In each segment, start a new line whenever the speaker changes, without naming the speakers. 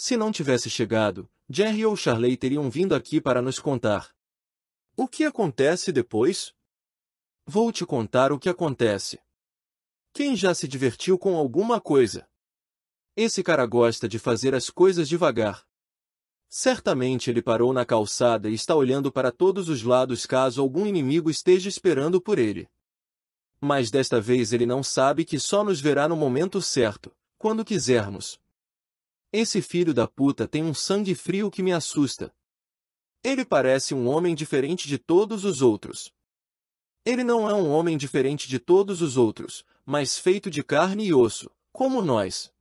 Se não tivesse chegado, Jerry ou Charley teriam vindo aqui para nos contar. O que acontece depois? Vou te contar o que acontece. Quem já se divertiu com alguma coisa? Esse cara gosta de fazer as coisas devagar. Certamente ele parou na calçada e está olhando para todos os lados caso algum inimigo esteja esperando por ele. Mas desta vez ele não sabe que só nos verá no momento certo, quando quisermos. Esse filho da puta tem um sangue frio que me assusta. Ele parece um homem diferente de todos os outros. Ele não é um homem diferente de todos os outros, mas feito de carne e osso, como nós.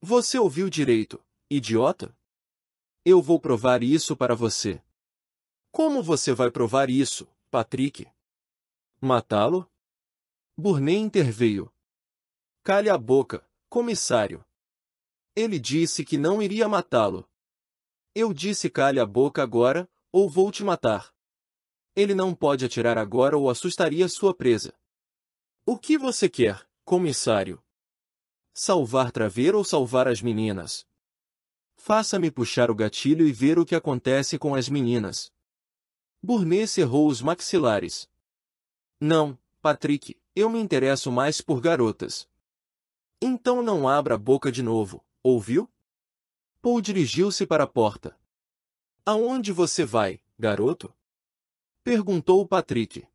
Você ouviu direito, idiota? Eu vou provar isso para você. Como você vai provar isso, Patrick? Matá-lo? Burney interveio. Cale a boca, comissário. Ele disse que não iria matá-lo. Eu disse cale a boca agora, ou vou te matar. Ele não pode atirar agora ou assustaria sua presa. O que você quer, comissário? Salvar Traver ou salvar as meninas? Faça-me puxar o gatilho e ver o que acontece com as meninas. Burnet cerrou os maxilares. Não, Patrick, eu me interesso mais por garotas. Então não abra a boca de novo ouviu? Paul dirigiu-se para a porta. Aonde você vai, garoto? Perguntou Patrick.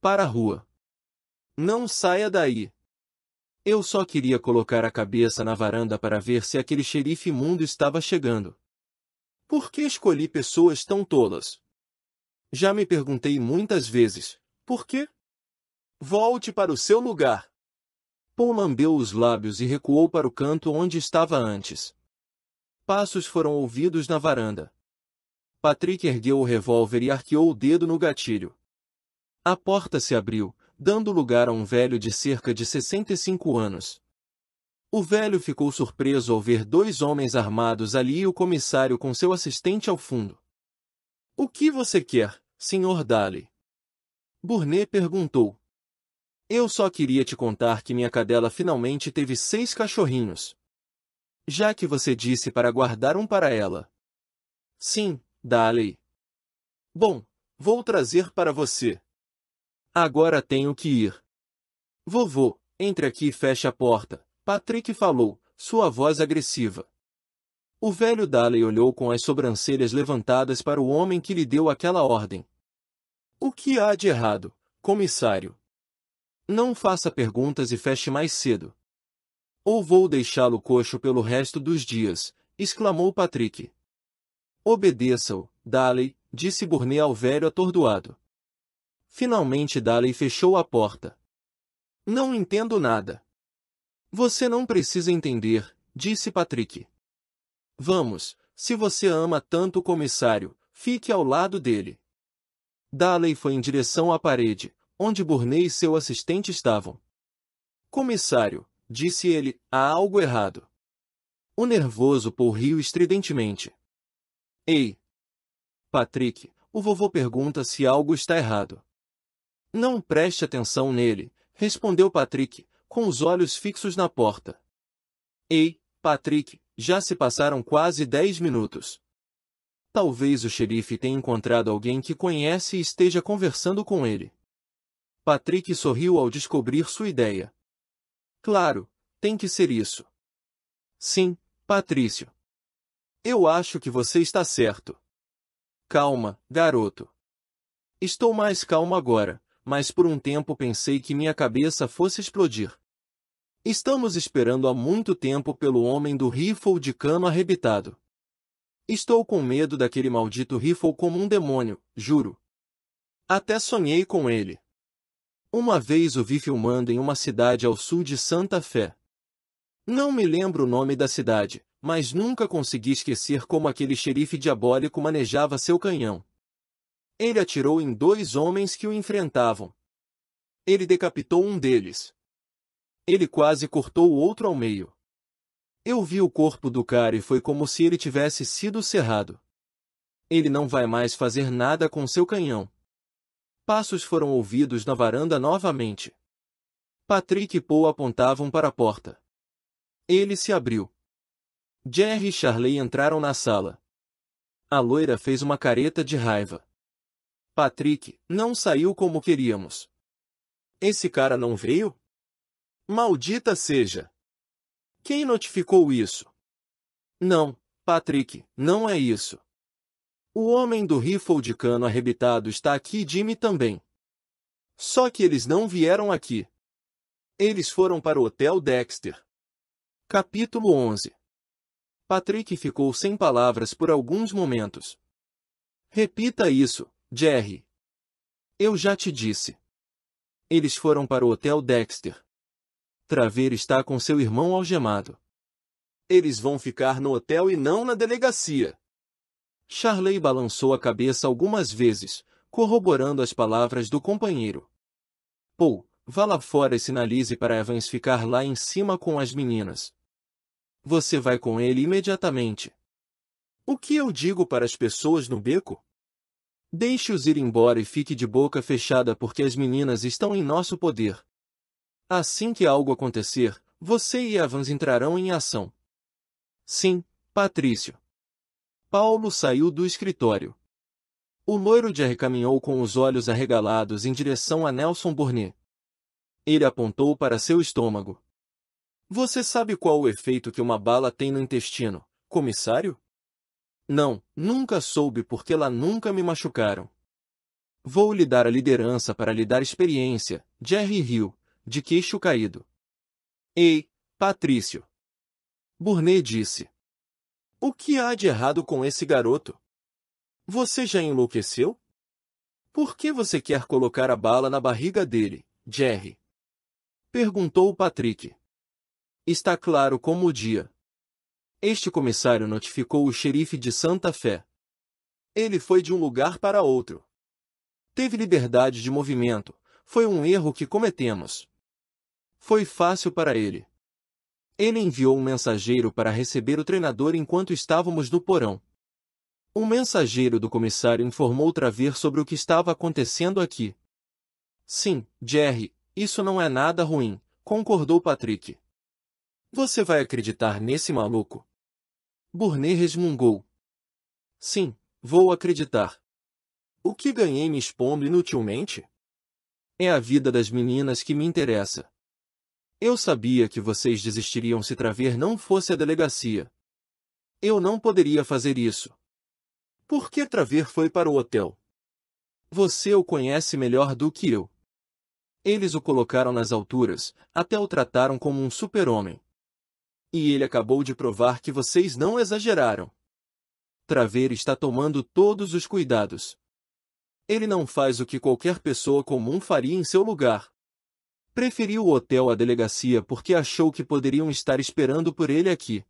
Para a rua. Não saia daí. Eu só queria colocar a cabeça na varanda para ver se aquele xerife imundo estava chegando. Por que escolhi pessoas tão tolas? Já me perguntei muitas vezes, por quê? Volte para o seu lugar. Paul lambeu os lábios e recuou para o canto onde estava antes. Passos foram ouvidos na varanda. Patrick ergueu o revólver e arqueou o dedo no gatilho. A porta se abriu, dando lugar a um velho de cerca de 65 anos. O velho ficou surpreso ao ver dois homens armados ali e o comissário com seu assistente ao fundo. O que você quer, Sr. Daly? Burnet perguntou. Eu só queria te contar que minha cadela finalmente teve seis cachorrinhos. Já que você disse para guardar um para ela. Sim, Daley. Bom, vou trazer para você. Agora tenho que ir. Vovô, entre aqui e feche a porta, Patrick falou, sua voz agressiva. O velho Daley olhou com as sobrancelhas levantadas para o homem que lhe deu aquela ordem. O que há de errado, comissário? Não faça perguntas e feche mais cedo. Ou vou deixá-lo coxo pelo resto dos dias, exclamou Patrick. Obedeça-o, Daley, disse Burnet ao velho atordoado. Finalmente Daley fechou a porta. Não entendo nada. Você não precisa entender, disse Patrick. Vamos, se você ama tanto o comissário, fique ao lado dele. Daley foi em direção à parede, onde Burney e seu assistente estavam. Comissário, disse ele, há algo errado. O nervoso Paul riu estridentemente. Ei! Patrick, o vovô pergunta se algo está errado. Não preste atenção nele, respondeu Patrick, com os olhos fixos na porta. Ei, Patrick, já se passaram quase dez minutos. Talvez o xerife tenha encontrado alguém que conhece e esteja conversando com ele. Patrick sorriu ao descobrir sua ideia. Claro, tem que ser isso. Sim, Patrício. Eu acho que você está certo. Calma, garoto. Estou mais calmo agora, mas por um tempo pensei que minha cabeça fosse explodir. Estamos esperando há muito tempo pelo homem do rifle de cano arrebitado. Estou com medo daquele maldito rifle como um demônio, juro. Até sonhei com ele. Uma vez o vi filmando em uma cidade ao sul de Santa Fé. Não me lembro o nome da cidade, mas nunca consegui esquecer como aquele xerife diabólico manejava seu canhão. Ele atirou em dois homens que o enfrentavam. Ele decapitou um deles. Ele quase cortou o outro ao meio. Eu vi o corpo do cara e foi como se ele tivesse sido cerrado. Ele não vai mais fazer nada com seu canhão. Passos foram ouvidos na varanda novamente. Patrick e Paul apontavam para a porta. Ele se abriu. Jerry e Charley entraram na sala. A loira fez uma careta de raiva. Patrick, não saiu como queríamos. Esse cara não veio? Maldita seja! Quem notificou isso? Não, Patrick, não é isso. O homem do rifle de cano arrebitado está aqui e Jimmy também. Só que eles não vieram aqui. Eles foram para o Hotel Dexter. Capítulo 11 Patrick ficou sem palavras por alguns momentos. Repita isso, Jerry. Eu já te disse. Eles foram para o Hotel Dexter. Traver está com seu irmão algemado. Eles vão ficar no hotel e não na delegacia. Charley balançou a cabeça algumas vezes, corroborando as palavras do companheiro. Pou, vá lá fora e sinalize para Evans ficar lá em cima com as meninas. Você vai com ele imediatamente. O que eu digo para as pessoas no beco? Deixe-os ir embora e fique de boca fechada porque as meninas estão em nosso poder. Assim que algo acontecer, você e Evans entrarão em ação. Sim, Patrício. Paulo saiu do escritório. O loiro Jerry caminhou com os olhos arregalados em direção a Nelson Burnet. Ele apontou para seu estômago. Você sabe qual o efeito que uma bala tem no intestino, comissário? Não, nunca soube porque lá nunca me machucaram. Vou lhe dar a liderança para lhe dar experiência, Jerry riu, de queixo caído. Ei, Patrício! Burnet disse. O que há de errado com esse garoto? Você já enlouqueceu? Por que você quer colocar a bala na barriga dele, Jerry? Perguntou Patrick. Está claro como o dia. Este comissário notificou o xerife de Santa Fé. Ele foi de um lugar para outro. Teve liberdade de movimento. Foi um erro que cometemos. Foi fácil para ele, ele enviou um mensageiro para receber o treinador enquanto estávamos no porão. Um mensageiro do comissário informou travir sobre o que estava acontecendo aqui. Sim, Jerry, isso não é nada ruim, concordou Patrick. Você vai acreditar nesse maluco? Burnet resmungou. Sim, vou acreditar. O que ganhei me expondo inutilmente? É a vida das meninas que me interessa. Eu sabia que vocês desistiriam se Traver não fosse a delegacia. Eu não poderia fazer isso. Por que Traver foi para o hotel? Você o conhece melhor do que eu. Eles o colocaram nas alturas, até o trataram como um super-homem. E ele acabou de provar que vocês não exageraram. Traver está tomando todos os cuidados. Ele não faz o que qualquer pessoa comum faria em seu lugar. Preferiu o hotel à delegacia porque achou que poderiam estar esperando por ele aqui.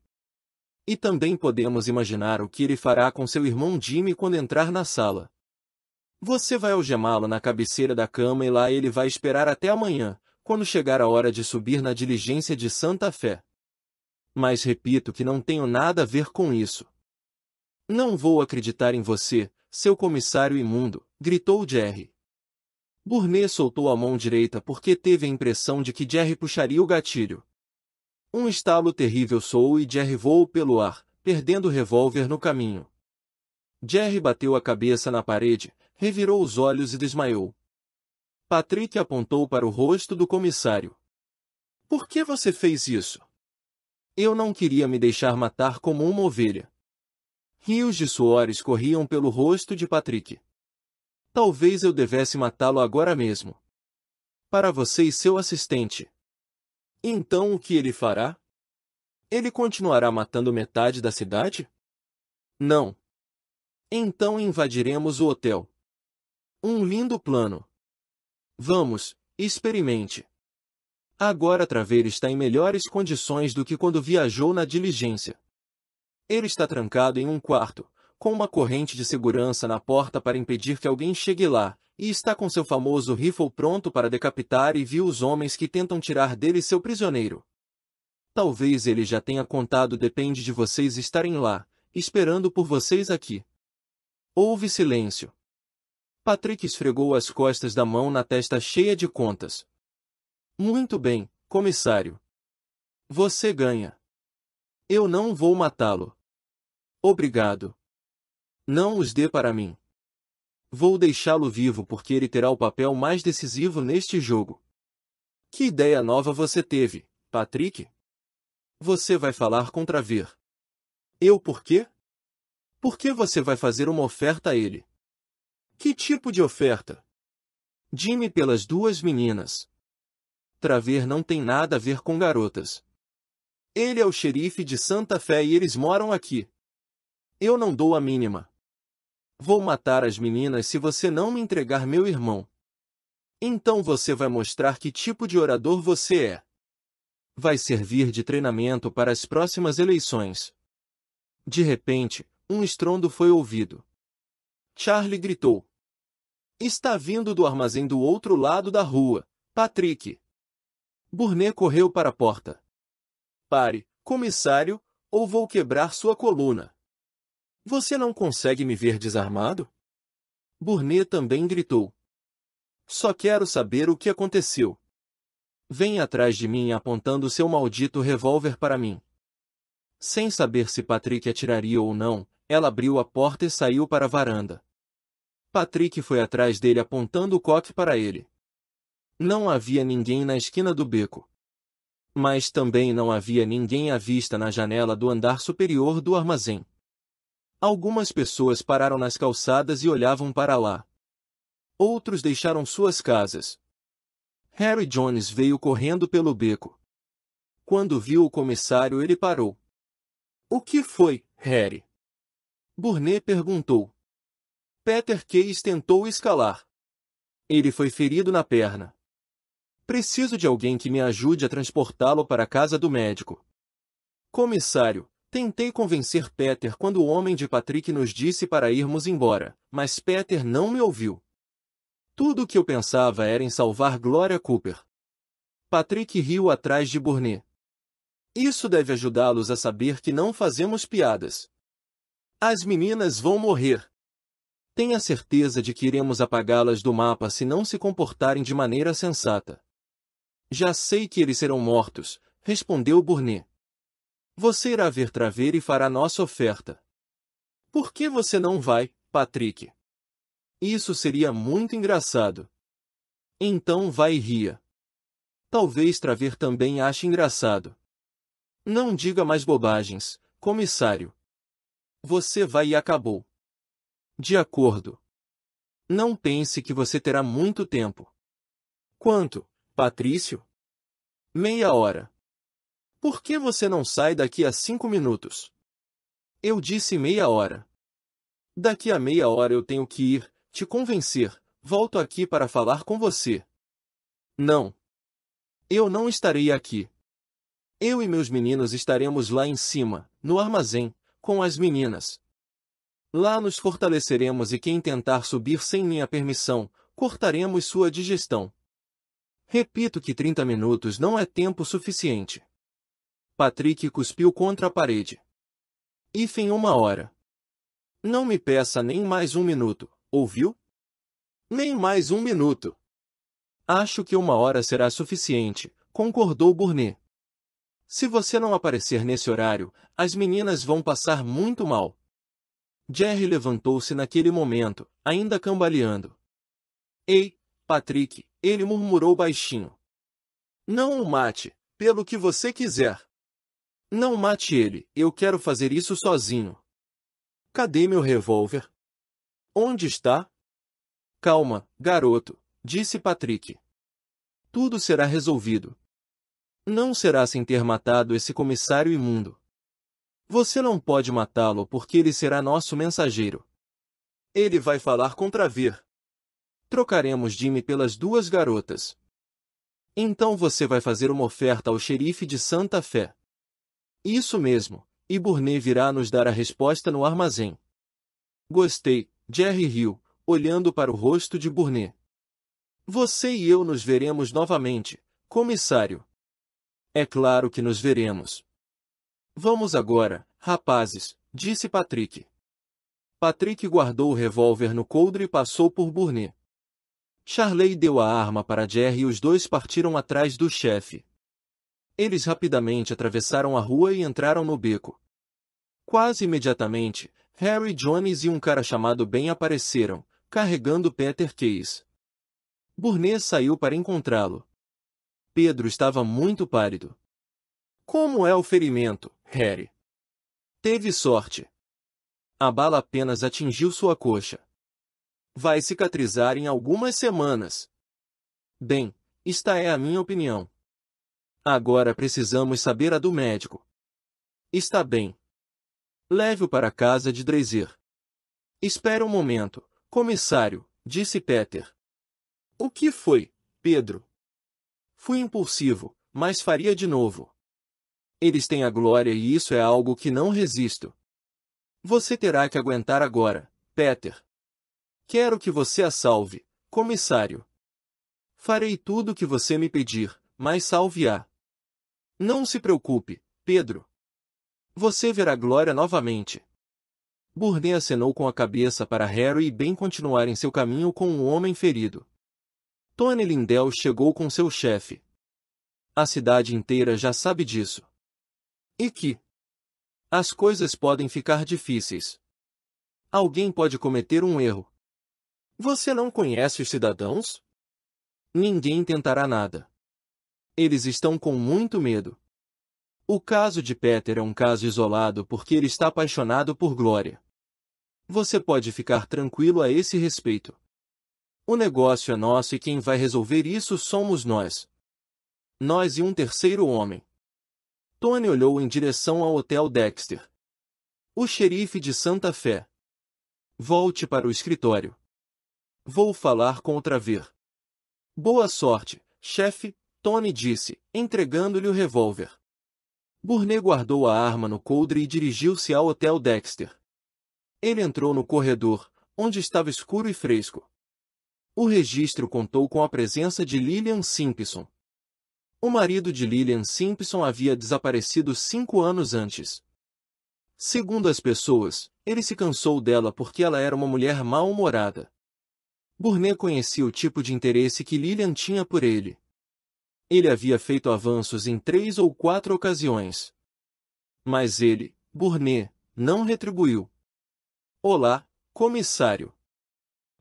E também podemos imaginar o que ele fará com seu irmão Jimmy quando entrar na sala. Você vai algemá-lo na cabeceira da cama e lá ele vai esperar até amanhã, quando chegar a hora de subir na diligência de Santa Fé. Mas repito que não tenho nada a ver com isso. Não vou acreditar em você, seu comissário imundo, gritou Jerry. Burnet soltou a mão direita porque teve a impressão de que Jerry puxaria o gatilho. Um estalo terrível soou e Jerry voou pelo ar, perdendo o revólver no caminho. Jerry bateu a cabeça na parede, revirou os olhos e desmaiou. Patrick apontou para o rosto do comissário. Por que você fez isso? Eu não queria me deixar matar como uma ovelha. Rios de suor escorriam pelo rosto de Patrick. Talvez eu devesse matá-lo agora mesmo. Para você e seu assistente. Então o que ele fará? Ele continuará matando metade da cidade? Não. Então invadiremos o hotel. Um lindo plano. Vamos, experimente. Agora Traveiro está em melhores condições do que quando viajou na diligência. Ele está trancado em um quarto, com uma corrente de segurança na porta para impedir que alguém chegue lá, e está com seu famoso rifle pronto para decapitar e viu os homens que tentam tirar dele seu prisioneiro. Talvez ele já tenha contado depende de vocês estarem lá, esperando por vocês aqui. Houve silêncio. Patrick esfregou as costas da mão na testa cheia de contas. Muito bem, comissário. Você ganha. Eu não vou matá-lo. Obrigado. Não os dê para mim. Vou deixá-lo vivo porque ele terá o papel mais decisivo neste jogo. Que ideia nova você teve, Patrick? Você vai falar com Traver. Eu por quê? Por que você vai fazer uma oferta a ele? Que tipo de oferta? Jimmy pelas duas meninas. Traver não tem nada a ver com garotas. Ele é o xerife de Santa Fé e eles moram aqui. Eu não dou a mínima. Vou matar as meninas se você não me entregar meu irmão. Então você vai mostrar que tipo de orador você é. Vai servir de treinamento para as próximas eleições. De repente, um estrondo foi ouvido. Charlie gritou. Está vindo do armazém do outro lado da rua, Patrick. Burnet correu para a porta. Pare, comissário, ou vou quebrar sua coluna. Você não consegue me ver desarmado? Burnet também gritou. Só quero saber o que aconteceu. Vem atrás de mim apontando seu maldito revólver para mim. Sem saber se Patrick atiraria ou não, ela abriu a porta e saiu para a varanda. Patrick foi atrás dele apontando o coque para ele. Não havia ninguém na esquina do beco. Mas também não havia ninguém à vista na janela do andar superior do armazém. Algumas pessoas pararam nas calçadas e olhavam para lá. Outros deixaram suas casas. Harry Jones veio correndo pelo beco. Quando viu o comissário, ele parou. O que foi, Harry? Burnet perguntou. Peter Case tentou escalar. Ele foi ferido na perna. Preciso de alguém que me ajude a transportá-lo para a casa do médico. Comissário, Tentei convencer Peter quando o homem de Patrick nos disse para irmos embora, mas Peter não me ouviu. Tudo o que eu pensava era em salvar Gloria Cooper. Patrick riu atrás de Burnet. Isso deve ajudá-los a saber que não fazemos piadas. As meninas vão morrer. Tenha certeza de que iremos apagá-las do mapa se não se comportarem de maneira sensata. Já sei que eles serão mortos, respondeu Burnet. Você irá ver Traver e fará nossa oferta. Por que você não vai, Patrick? Isso seria muito engraçado. Então vai e ria. Talvez Traver também ache engraçado. Não diga mais bobagens, comissário. Você vai e acabou. De acordo. Não pense que você terá muito tempo. Quanto, Patrício? Meia hora. Por que você não sai daqui a cinco minutos? Eu disse meia hora. Daqui a meia hora eu tenho que ir, te convencer, volto aqui para falar com você. Não. Eu não estarei aqui. Eu e meus meninos estaremos lá em cima, no armazém, com as meninas. Lá nos fortaleceremos e quem tentar subir sem minha permissão, cortaremos sua digestão. Repito que 30 minutos não é tempo suficiente. Patrick cuspiu contra a parede. E fim uma hora. Não me peça nem mais um minuto, ouviu? Nem mais um minuto. Acho que uma hora será suficiente, concordou Burnet. Se você não aparecer nesse horário, as meninas vão passar muito mal. Jerry levantou-se naquele momento, ainda cambaleando. Ei, Patrick, ele murmurou baixinho. Não o mate, pelo que você quiser. Não mate ele, eu quero fazer isso sozinho. Cadê meu revólver? Onde está? Calma, garoto, disse Patrick. Tudo será resolvido. Não será sem ter matado esse comissário imundo. Você não pode matá-lo porque ele será nosso mensageiro. Ele vai falar contra Vir. Trocaremos Jimmy pelas duas garotas. Então você vai fazer uma oferta ao xerife de Santa Fé. Isso mesmo. E Burnet virá nos dar a resposta no armazém. Gostei, Jerry riu, olhando para o rosto de Burnet. Você e eu nos veremos novamente, comissário. É claro que nos veremos. Vamos agora, rapazes, disse Patrick. Patrick guardou o revólver no coldre e passou por Burnet. Charley deu a arma para Jerry e os dois partiram atrás do chefe. Eles rapidamente atravessaram a rua e entraram no beco. Quase imediatamente, Harry Jones e um cara chamado Ben apareceram, carregando Peter Case. Burnet saiu para encontrá-lo. Pedro estava muito pálido. Como é o ferimento, Harry? Teve sorte. A bala apenas atingiu sua coxa. Vai cicatrizar em algumas semanas. Bem, esta é a minha opinião. Agora precisamos saber a do médico. Está bem. Leve-o para a casa de Dreiser. Espere um momento, comissário, disse Peter. O que foi, Pedro? Fui impulsivo, mas faria de novo. Eles têm a glória e isso é algo que não resisto. Você terá que aguentar agora, Peter. Quero que você a salve, comissário. Farei tudo o que você me pedir, mas salve-a. Não se preocupe, Pedro. Você verá Glória novamente. Burden acenou com a cabeça para Harry e bem continuar em seu caminho com um homem ferido. Tony Lindell chegou com seu chefe. A cidade inteira já sabe disso. E que as coisas podem ficar difíceis. Alguém pode cometer um erro. Você não conhece os cidadãos? Ninguém tentará nada. Eles estão com muito medo. O caso de Peter é um caso isolado porque ele está apaixonado por Glória. Você pode ficar tranquilo a esse respeito. O negócio é nosso e quem vai resolver isso somos nós. Nós e um terceiro homem. Tony olhou em direção ao Hotel Dexter. O xerife de Santa Fé. Volte para o escritório. Vou falar com o Traver. Boa sorte, chefe, Tony disse, entregando-lhe o revólver. Burnet guardou a arma no coldre e dirigiu-se ao Hotel Dexter. Ele entrou no corredor, onde estava escuro e fresco. O registro contou com a presença de Lillian Simpson. O marido de Lillian Simpson havia desaparecido cinco anos antes. Segundo as pessoas, ele se cansou dela porque ela era uma mulher mal-humorada. Burnet conhecia o tipo de interesse que Lillian tinha por ele. Ele havia feito avanços em três ou quatro ocasiões. Mas ele, Burnet, não retribuiu. Olá, comissário.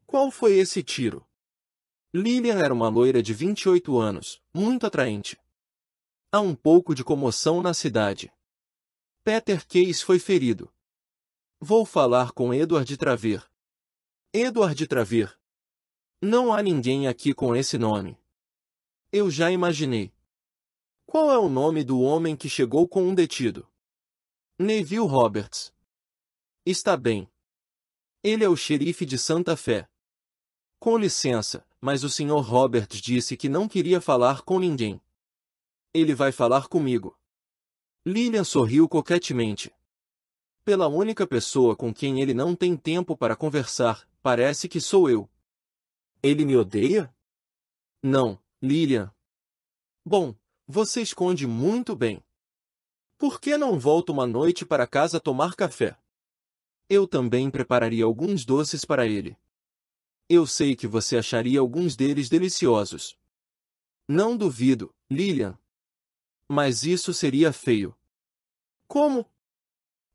Qual foi esse tiro? Lilian era uma loira de 28 anos, muito atraente. Há um pouco de comoção na cidade. Peter Case foi ferido. Vou falar com Edward Traver. Edward Traver. Não há ninguém aqui com esse nome. Eu já imaginei. Qual é o nome do homem que chegou com um detido? Neville Roberts. Está bem. Ele é o xerife de Santa Fé. Com licença, mas o Sr. Roberts disse que não queria falar com ninguém. Ele vai falar comigo. Lilian sorriu coquetemente. Pela única pessoa com quem ele não tem tempo para conversar, parece que sou eu. Ele me odeia? Não, Lilian. Bom, você esconde muito bem. Por que não volto uma noite para casa tomar café? Eu também prepararia alguns doces para ele. Eu sei que você acharia alguns deles deliciosos. Não duvido, Lilian. Mas isso seria feio. Como?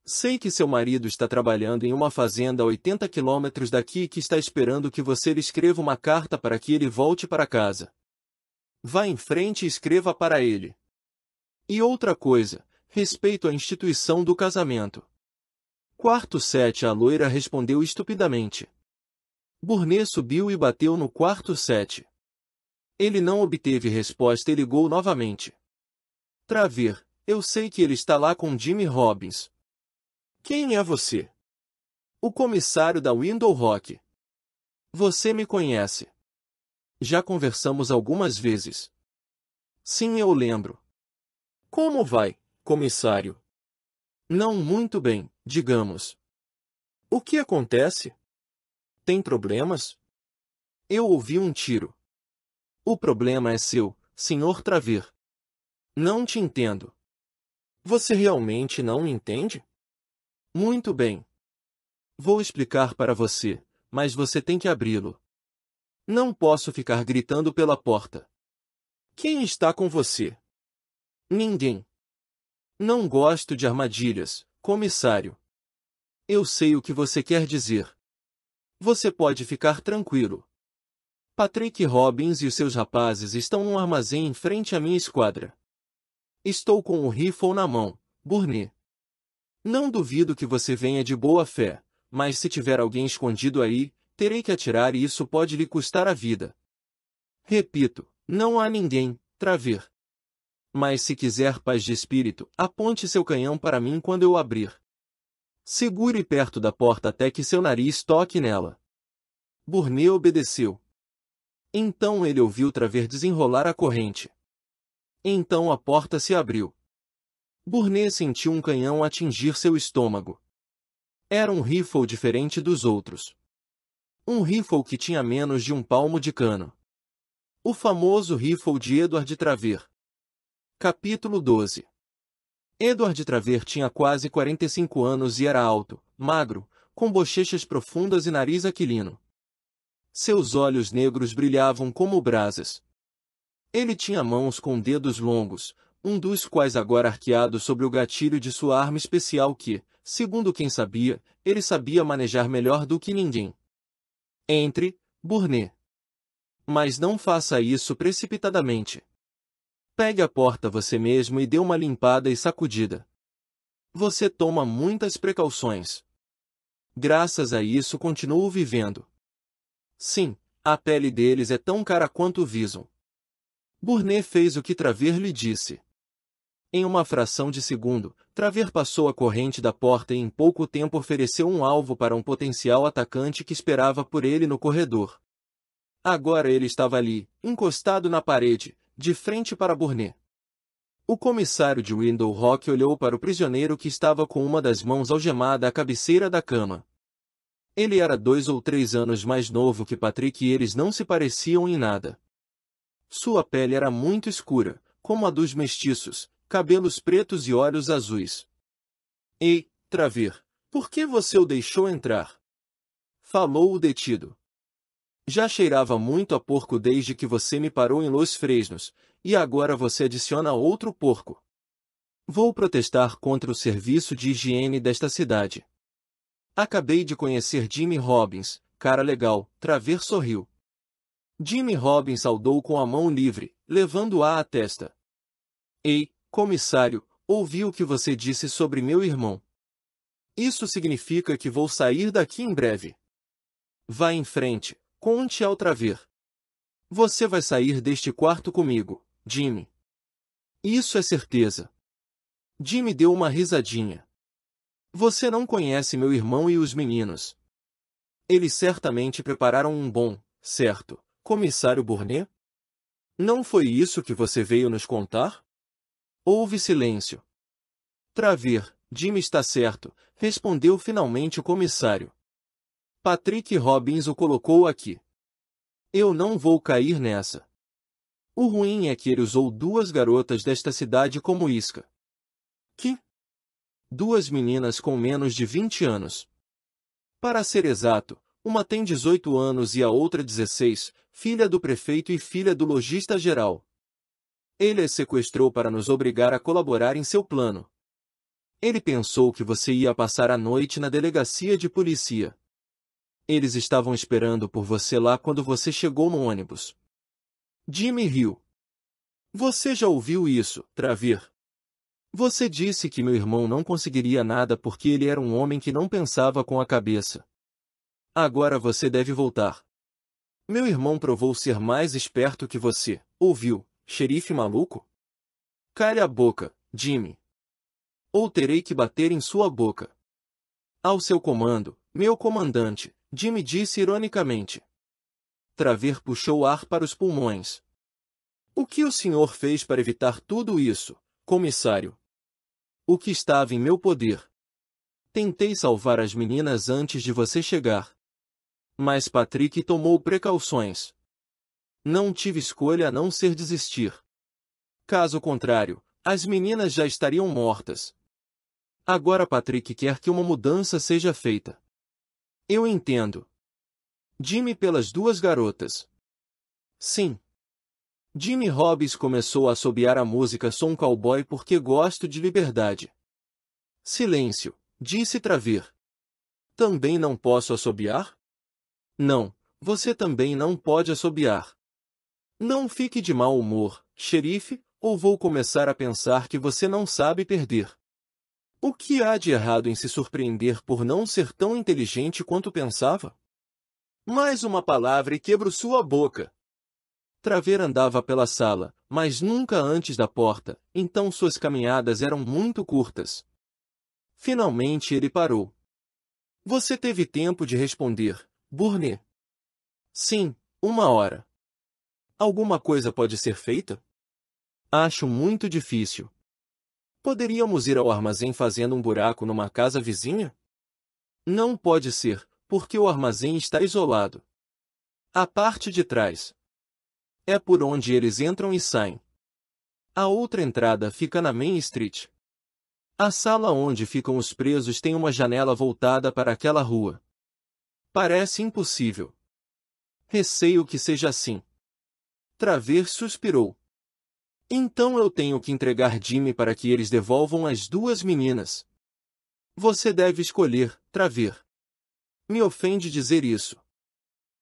Sei que seu marido está trabalhando em uma fazenda a 80 quilômetros daqui e que está esperando que você lhe escreva uma carta para que ele volte para casa. Vá em frente e escreva para ele. E outra coisa, respeito à instituição do casamento. Quarto sete A loira respondeu estupidamente. Burnet subiu e bateu no quarto sete. Ele não obteve resposta e ligou novamente. Traver, eu sei que ele está lá com Jimmy Robbins. Quem é você? O comissário da Window Rock. Você me conhece. Já conversamos algumas vezes. Sim, eu lembro. Como vai, comissário? Não muito bem, digamos. O que acontece? Tem problemas? Eu ouvi um tiro. O problema é seu, senhor Traver. Não te entendo. Você realmente não me entende? Muito bem. Vou explicar para você, mas você tem que abri-lo. Não posso ficar gritando pela porta. Quem está com você? Ninguém. Não gosto de armadilhas, comissário. Eu sei o que você quer dizer. Você pode ficar tranquilo. Patrick Robbins e seus rapazes estão num armazém em frente à minha esquadra. Estou com o rifle na mão, Burney. Não duvido que você venha de boa fé, mas se tiver alguém escondido aí, terei que atirar e isso pode lhe custar a vida. Repito, não há ninguém, Traver. Mas se quiser paz de espírito, aponte seu canhão para mim quando eu abrir. Segure perto da porta até que seu nariz toque nela. Burnet obedeceu. Então ele ouviu Traver desenrolar a corrente. Então a porta se abriu. Burnet sentiu um canhão atingir seu estômago. Era um rifle diferente dos outros. Um rifle que tinha menos de um palmo de cano. O famoso rifle de Edward de Traver. Capítulo 12 Edward de Traver tinha quase 45 anos e era alto, magro, com bochechas profundas e nariz aquilino. Seus olhos negros brilhavam como brasas. Ele tinha mãos com dedos longos, um dos quais agora arqueado sobre o gatilho de sua arma especial que, segundo quem sabia, ele sabia manejar melhor do que ninguém entre Burnet. Mas não faça isso precipitadamente. Pegue a porta você mesmo e dê uma limpada e sacudida. Você toma muitas precauções. Graças a isso continuo vivendo. Sim, a pele deles é tão cara quanto o visam. Burnet fez o que Traver lhe disse. Em uma fração de segundo, Traver passou a corrente da porta e em pouco tempo ofereceu um alvo para um potencial atacante que esperava por ele no corredor. Agora ele estava ali, encostado na parede, de frente para Burnet. O comissário de Window Rock olhou para o prisioneiro que estava com uma das mãos algemada à cabeceira da cama. Ele era dois ou três anos mais novo que Patrick e eles não se pareciam em nada. Sua pele era muito escura, como a dos mestiços, cabelos pretos e olhos azuis. Ei, Traver, por que você o deixou entrar? Falou o detido. Já cheirava muito a porco desde que você me parou em Los Fresnos, e agora você adiciona outro porco. Vou protestar contra o serviço de higiene desta cidade. Acabei de conhecer Jimmy Robbins, cara legal, Traver sorriu. Jimmy Robbins saudou com a mão livre, levando-a à testa. Ei, Comissário, ouvi o que você disse sobre meu irmão. Isso significa que vou sair daqui em breve. Vá em frente, conte ao traver. Você vai sair deste quarto comigo, Jimmy. Isso é certeza. Jimmy deu uma risadinha. Você não conhece meu irmão e os meninos. Eles certamente prepararam um bom, certo, comissário Burnet? Não foi isso que você veio nos contar? Houve silêncio. Traver, Jim está certo, respondeu finalmente o comissário. Patrick Robbins o colocou aqui. Eu não vou cair nessa. O ruim é que ele usou duas garotas desta cidade como isca. Que? Duas meninas com menos de 20 anos. Para ser exato, uma tem 18 anos e a outra 16, filha do prefeito e filha do lojista geral. Ele as sequestrou para nos obrigar a colaborar em seu plano. Ele pensou que você ia passar a noite na delegacia de polícia. Eles estavam esperando por você lá quando você chegou no ônibus. Jimmy riu. Você já ouviu isso, Travir? Você disse que meu irmão não conseguiria nada porque ele era um homem que não pensava com a cabeça. Agora você deve voltar. Meu irmão provou ser mais esperto que você, ouviu? xerife maluco? Cale a boca, Jimmy. Ou terei que bater em sua boca. Ao seu comando, meu comandante, Jimmy disse ironicamente. Traver puxou ar para os pulmões. O que o senhor fez para evitar tudo isso, comissário? O que estava em meu poder? Tentei salvar as meninas antes de você chegar. Mas Patrick tomou precauções não tive escolha a não ser desistir. Caso contrário, as meninas já estariam mortas. Agora Patrick quer que uma mudança seja feita. Eu entendo. Jimmy pelas duas garotas. Sim. Jimmy Hobbs começou a assobiar a música Sou um cowboy porque gosto de liberdade. Silêncio, disse Travir. Também não posso assobiar? Não, você também não pode assobiar. Não fique de mau humor, xerife, ou vou começar a pensar que você não sabe perder. O que há de errado em se surpreender por não ser tão inteligente quanto pensava? Mais uma palavra e quebro sua boca. Traver andava pela sala, mas nunca antes da porta, então suas caminhadas eram muito curtas. Finalmente ele parou. Você teve tempo de responder, Burnet? Sim, uma hora. Alguma coisa pode ser feita? Acho muito difícil. Poderíamos ir ao armazém fazendo um buraco numa casa vizinha? Não pode ser, porque o armazém está isolado. A parte de trás é por onde eles entram e saem. A outra entrada fica na Main Street. A sala onde ficam os presos tem uma janela voltada para aquela rua. Parece impossível. Receio que seja assim. Traver suspirou. Então eu tenho que entregar Jimmy para que eles devolvam as duas meninas. Você deve escolher, Traver. Me ofende dizer isso.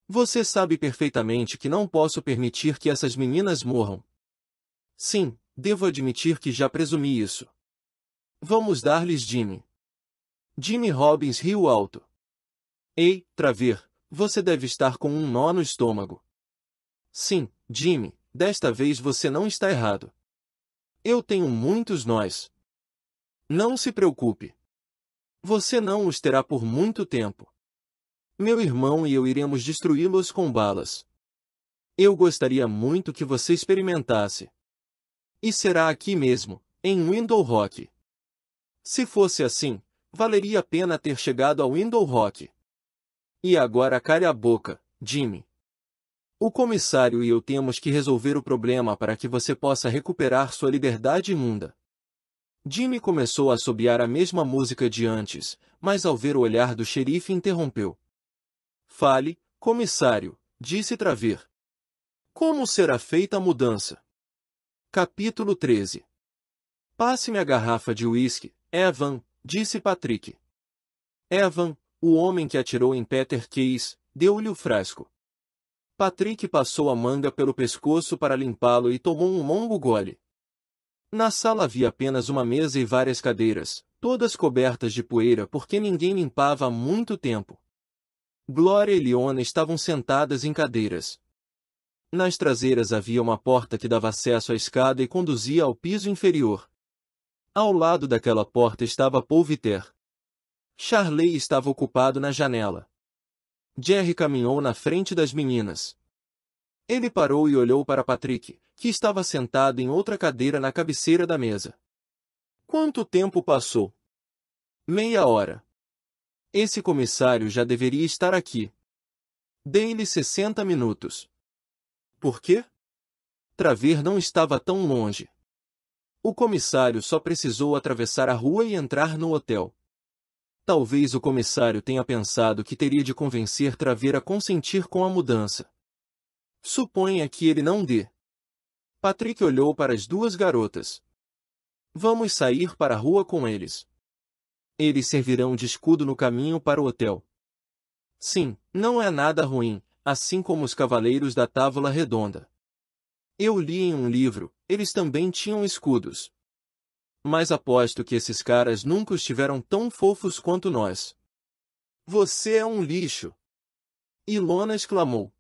Você sabe perfeitamente que não posso permitir que essas meninas morram. Sim, devo admitir que já presumi isso. Vamos dar-lhes Jimmy. Jimmy Robbins riu alto. Ei, Traver, você deve estar com um nó no estômago. Sim, Jimmy, desta vez você não está errado. Eu tenho muitos nós. Não se preocupe. Você não os terá por muito tempo. Meu irmão e eu iremos destruí-los com balas. Eu gostaria muito que você experimentasse. E será aqui mesmo, em Window Rock. Se fosse assim, valeria a pena ter chegado ao Window Rock. E agora cale a boca, Jimmy. O comissário e eu temos que resolver o problema para que você possa recuperar sua liberdade imunda. Jimmy começou a assobiar a mesma música de antes, mas ao ver o olhar do xerife interrompeu. Fale, comissário, disse Traver. Como será feita a mudança? Capítulo 13 Passe-me a garrafa de uísque, Evan, disse Patrick. Evan, o homem que atirou em Peter Case, deu-lhe o frasco. Patrick passou a manga pelo pescoço para limpá-lo e tomou um longo gole. Na sala havia apenas uma mesa e várias cadeiras, todas cobertas de poeira porque ninguém limpava há muito tempo. Glória e Leona estavam sentadas em cadeiras. Nas traseiras havia uma porta que dava acesso à escada e conduzia ao piso inferior. Ao lado daquela porta estava Paul Viter. Charley estava ocupado na janela. Jerry caminhou na frente das meninas. Ele parou e olhou para Patrick, que estava sentado em outra cadeira na cabeceira da mesa. Quanto tempo passou? Meia hora. Esse comissário já deveria estar aqui. Dei-lhe 60 minutos. Por quê? Traver não estava tão longe. O comissário só precisou atravessar a rua e entrar no hotel. Talvez o comissário tenha pensado que teria de convencer Traver a consentir com a mudança. Suponha que ele não dê. Patrick olhou para as duas garotas. Vamos sair para a rua com eles. Eles servirão de escudo no caminho para o hotel. Sim, não é nada ruim, assim como os cavaleiros da Távola Redonda. Eu li em um livro, eles também tinham escudos mas aposto que esses caras nunca estiveram tão fofos quanto nós. Você é um lixo! Ilona exclamou.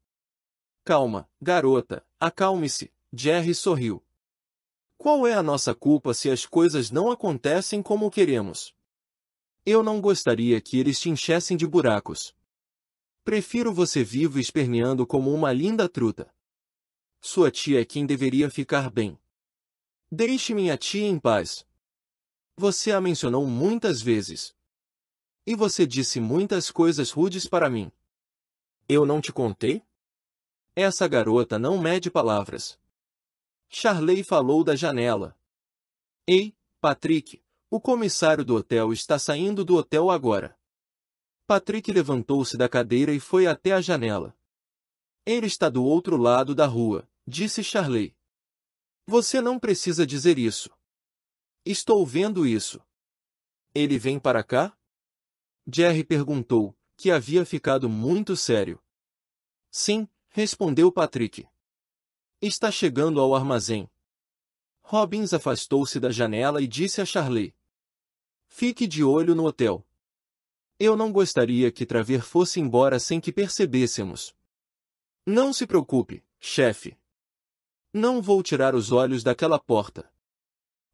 Calma, garota, acalme-se, Jerry sorriu. Qual é a nossa culpa se as coisas não acontecem como queremos? Eu não gostaria que eles te enchessem de buracos. Prefiro você vivo esperneando como uma linda truta. Sua tia é quem deveria ficar bem. Deixe minha tia em paz. Você a mencionou muitas vezes. E você disse muitas coisas rudes para mim. Eu não te contei? Essa garota não mede palavras. Charley falou da janela. Ei, Patrick, o comissário do hotel está saindo do hotel agora. Patrick levantou-se da cadeira e foi até a janela. Ele está do outro lado da rua, disse Charley. Você não precisa dizer isso. Estou vendo isso. Ele vem para cá? Jerry perguntou, que havia ficado muito sério. Sim, respondeu Patrick. Está chegando ao armazém. Robbins afastou-se da janela e disse a Charlie. Fique de olho no hotel. Eu não gostaria que Traver fosse embora sem que percebêssemos. Não se preocupe, chefe. Não vou tirar os olhos daquela porta.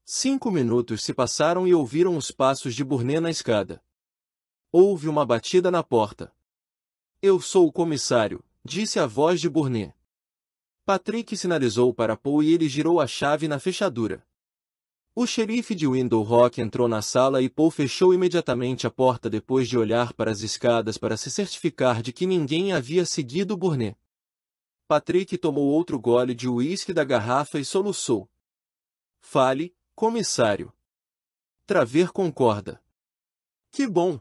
Cinco minutos se passaram e ouviram os passos de Burnet na escada. Houve uma batida na porta. Eu sou o comissário, disse a voz de Burnet. Patrick sinalizou para Paul e ele girou a chave na fechadura. O xerife de Window Rock entrou na sala e Paul fechou imediatamente a porta depois de olhar para as escadas para se certificar de que ninguém havia seguido Burnet. Patrick tomou outro gole de uísque da garrafa e soluçou. Fale, Comissário. Traver concorda. Que bom!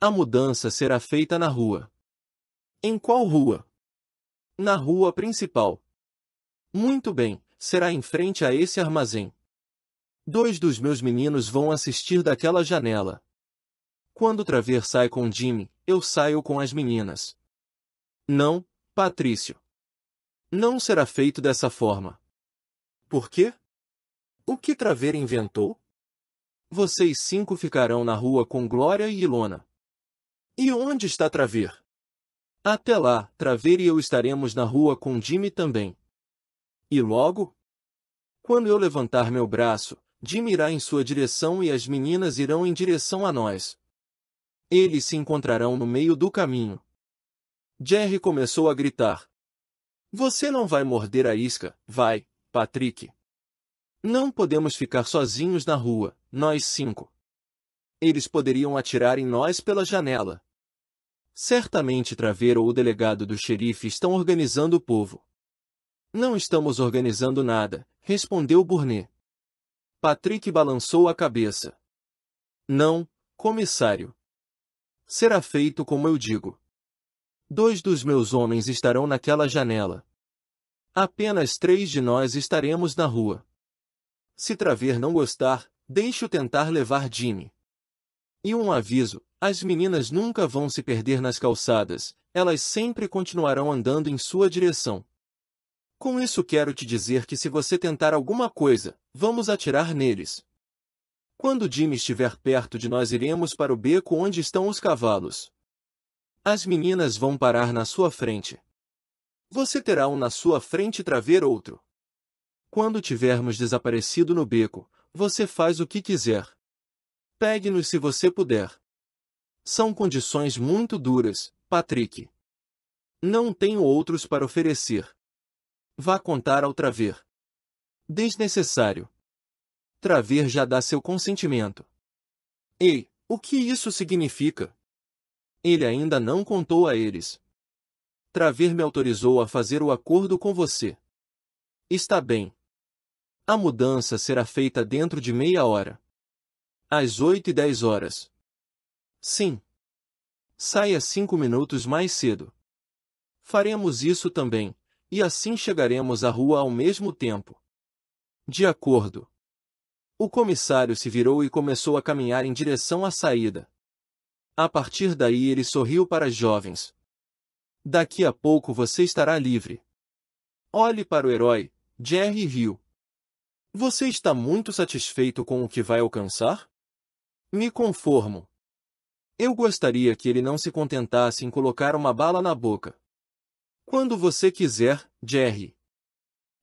A mudança será feita na rua. Em qual rua? Na rua principal. Muito bem, será em frente a esse armazém. Dois dos meus meninos vão assistir daquela janela. Quando Traver sai com Jimmy, eu saio com as meninas. Não, Patrício. Não será feito dessa forma. Por quê? O que Traver inventou? Vocês cinco ficarão na rua com Glória e Ilona. E onde está Traver? Até lá, Traver e eu estaremos na rua com Jimmy também. E logo? Quando eu levantar meu braço, Jimmy irá em sua direção e as meninas irão em direção a nós. Eles se encontrarão no meio do caminho. Jerry começou a gritar. Você não vai morder a isca, vai, Patrick. Não podemos ficar sozinhos na rua, nós cinco. Eles poderiam atirar em nós pela janela. Certamente Traveiro ou o delegado do xerife estão organizando o povo. Não estamos organizando nada, respondeu Burnet. Patrick balançou a cabeça. Não, comissário. Será feito como eu digo. Dois dos meus homens estarão naquela janela. Apenas três de nós estaremos na rua. Se Traver não gostar, deixe-o tentar levar Jimmy. E um aviso: as meninas nunca vão se perder nas calçadas, elas sempre continuarão andando em sua direção. Com isso quero te dizer que se você tentar alguma coisa, vamos atirar neles. Quando Jimmy estiver perto de nós iremos para o beco onde estão os cavalos. As meninas vão parar na sua frente. Você terá um na sua frente e traver outro. Quando tivermos desaparecido no beco, você faz o que quiser. Pegue-nos se você puder. São condições muito duras, Patrick. Não tenho outros para oferecer. Vá contar ao Traver. Desnecessário. Traver já dá seu consentimento. Ei, o que isso significa? Ele ainda não contou a eles. Traver me autorizou a fazer o acordo com você. Está bem. A mudança será feita dentro de meia hora. Às oito e dez horas. Sim. Saia cinco minutos mais cedo. Faremos isso também, e assim chegaremos à rua ao mesmo tempo. De acordo. O comissário se virou e começou a caminhar em direção à saída. A partir daí ele sorriu para as jovens. Daqui a pouco você estará livre. Olhe para o herói, Jerry riu. Você está muito satisfeito com o que vai alcançar? Me conformo. Eu gostaria que ele não se contentasse em colocar uma bala na boca. Quando você quiser, Jerry.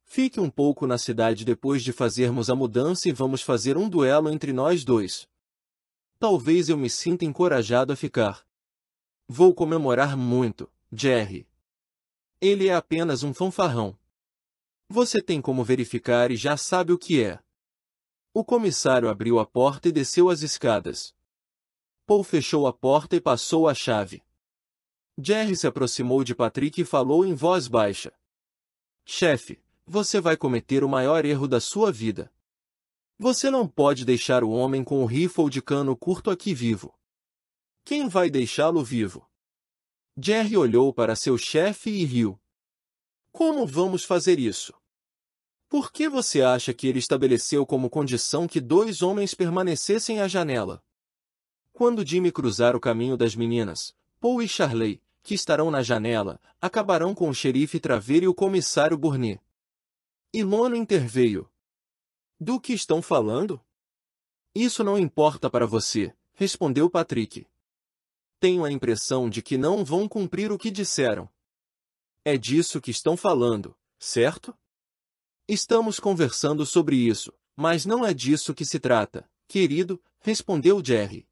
Fique um pouco na cidade depois de fazermos a mudança e vamos fazer um duelo entre nós dois. Talvez eu me sinta encorajado a ficar. Vou comemorar muito, Jerry. Ele é apenas um fanfarrão. Você tem como verificar e já sabe o que é. O comissário abriu a porta e desceu as escadas. Paul fechou a porta e passou a chave. Jerry se aproximou de Patrick e falou em voz baixa. Chefe, você vai cometer o maior erro da sua vida. Você não pode deixar o homem com o rifle de cano curto aqui vivo. Quem vai deixá-lo vivo? Jerry olhou para seu chefe e riu. Como vamos fazer isso? Por que você acha que ele estabeleceu como condição que dois homens permanecessem à janela? Quando Jimmy cruzar o caminho das meninas, Paul e Charley, que estarão na janela, acabarão com o xerife Traver e o comissário Burnet. Lono interveio. Do que estão falando? Isso não importa para você, respondeu Patrick. Tenho a impressão de que não vão cumprir o que disseram. É disso que estão falando, certo? Estamos conversando sobre isso, mas não é disso que se trata, querido, respondeu Jerry.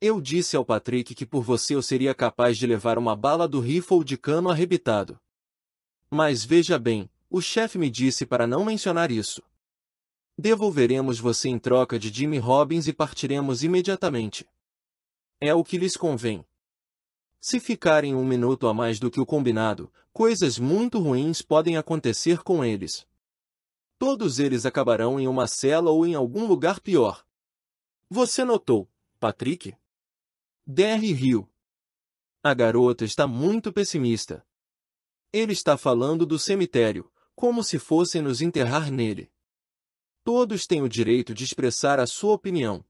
Eu disse ao Patrick que por você eu seria capaz de levar uma bala do rifle de cano arrebitado. Mas veja bem, o chefe me disse para não mencionar isso. Devolveremos você em troca de Jimmy Robbins e partiremos imediatamente. É o que lhes convém, se ficarem um minuto a mais do que o combinado, coisas muito ruins podem acontecer com eles. Todos eles acabarão em uma cela ou em algum lugar pior. Você notou, Patrick? Derry riu. A garota está muito pessimista. Ele está falando do cemitério, como se fossem nos enterrar nele. Todos têm o direito de expressar a sua opinião.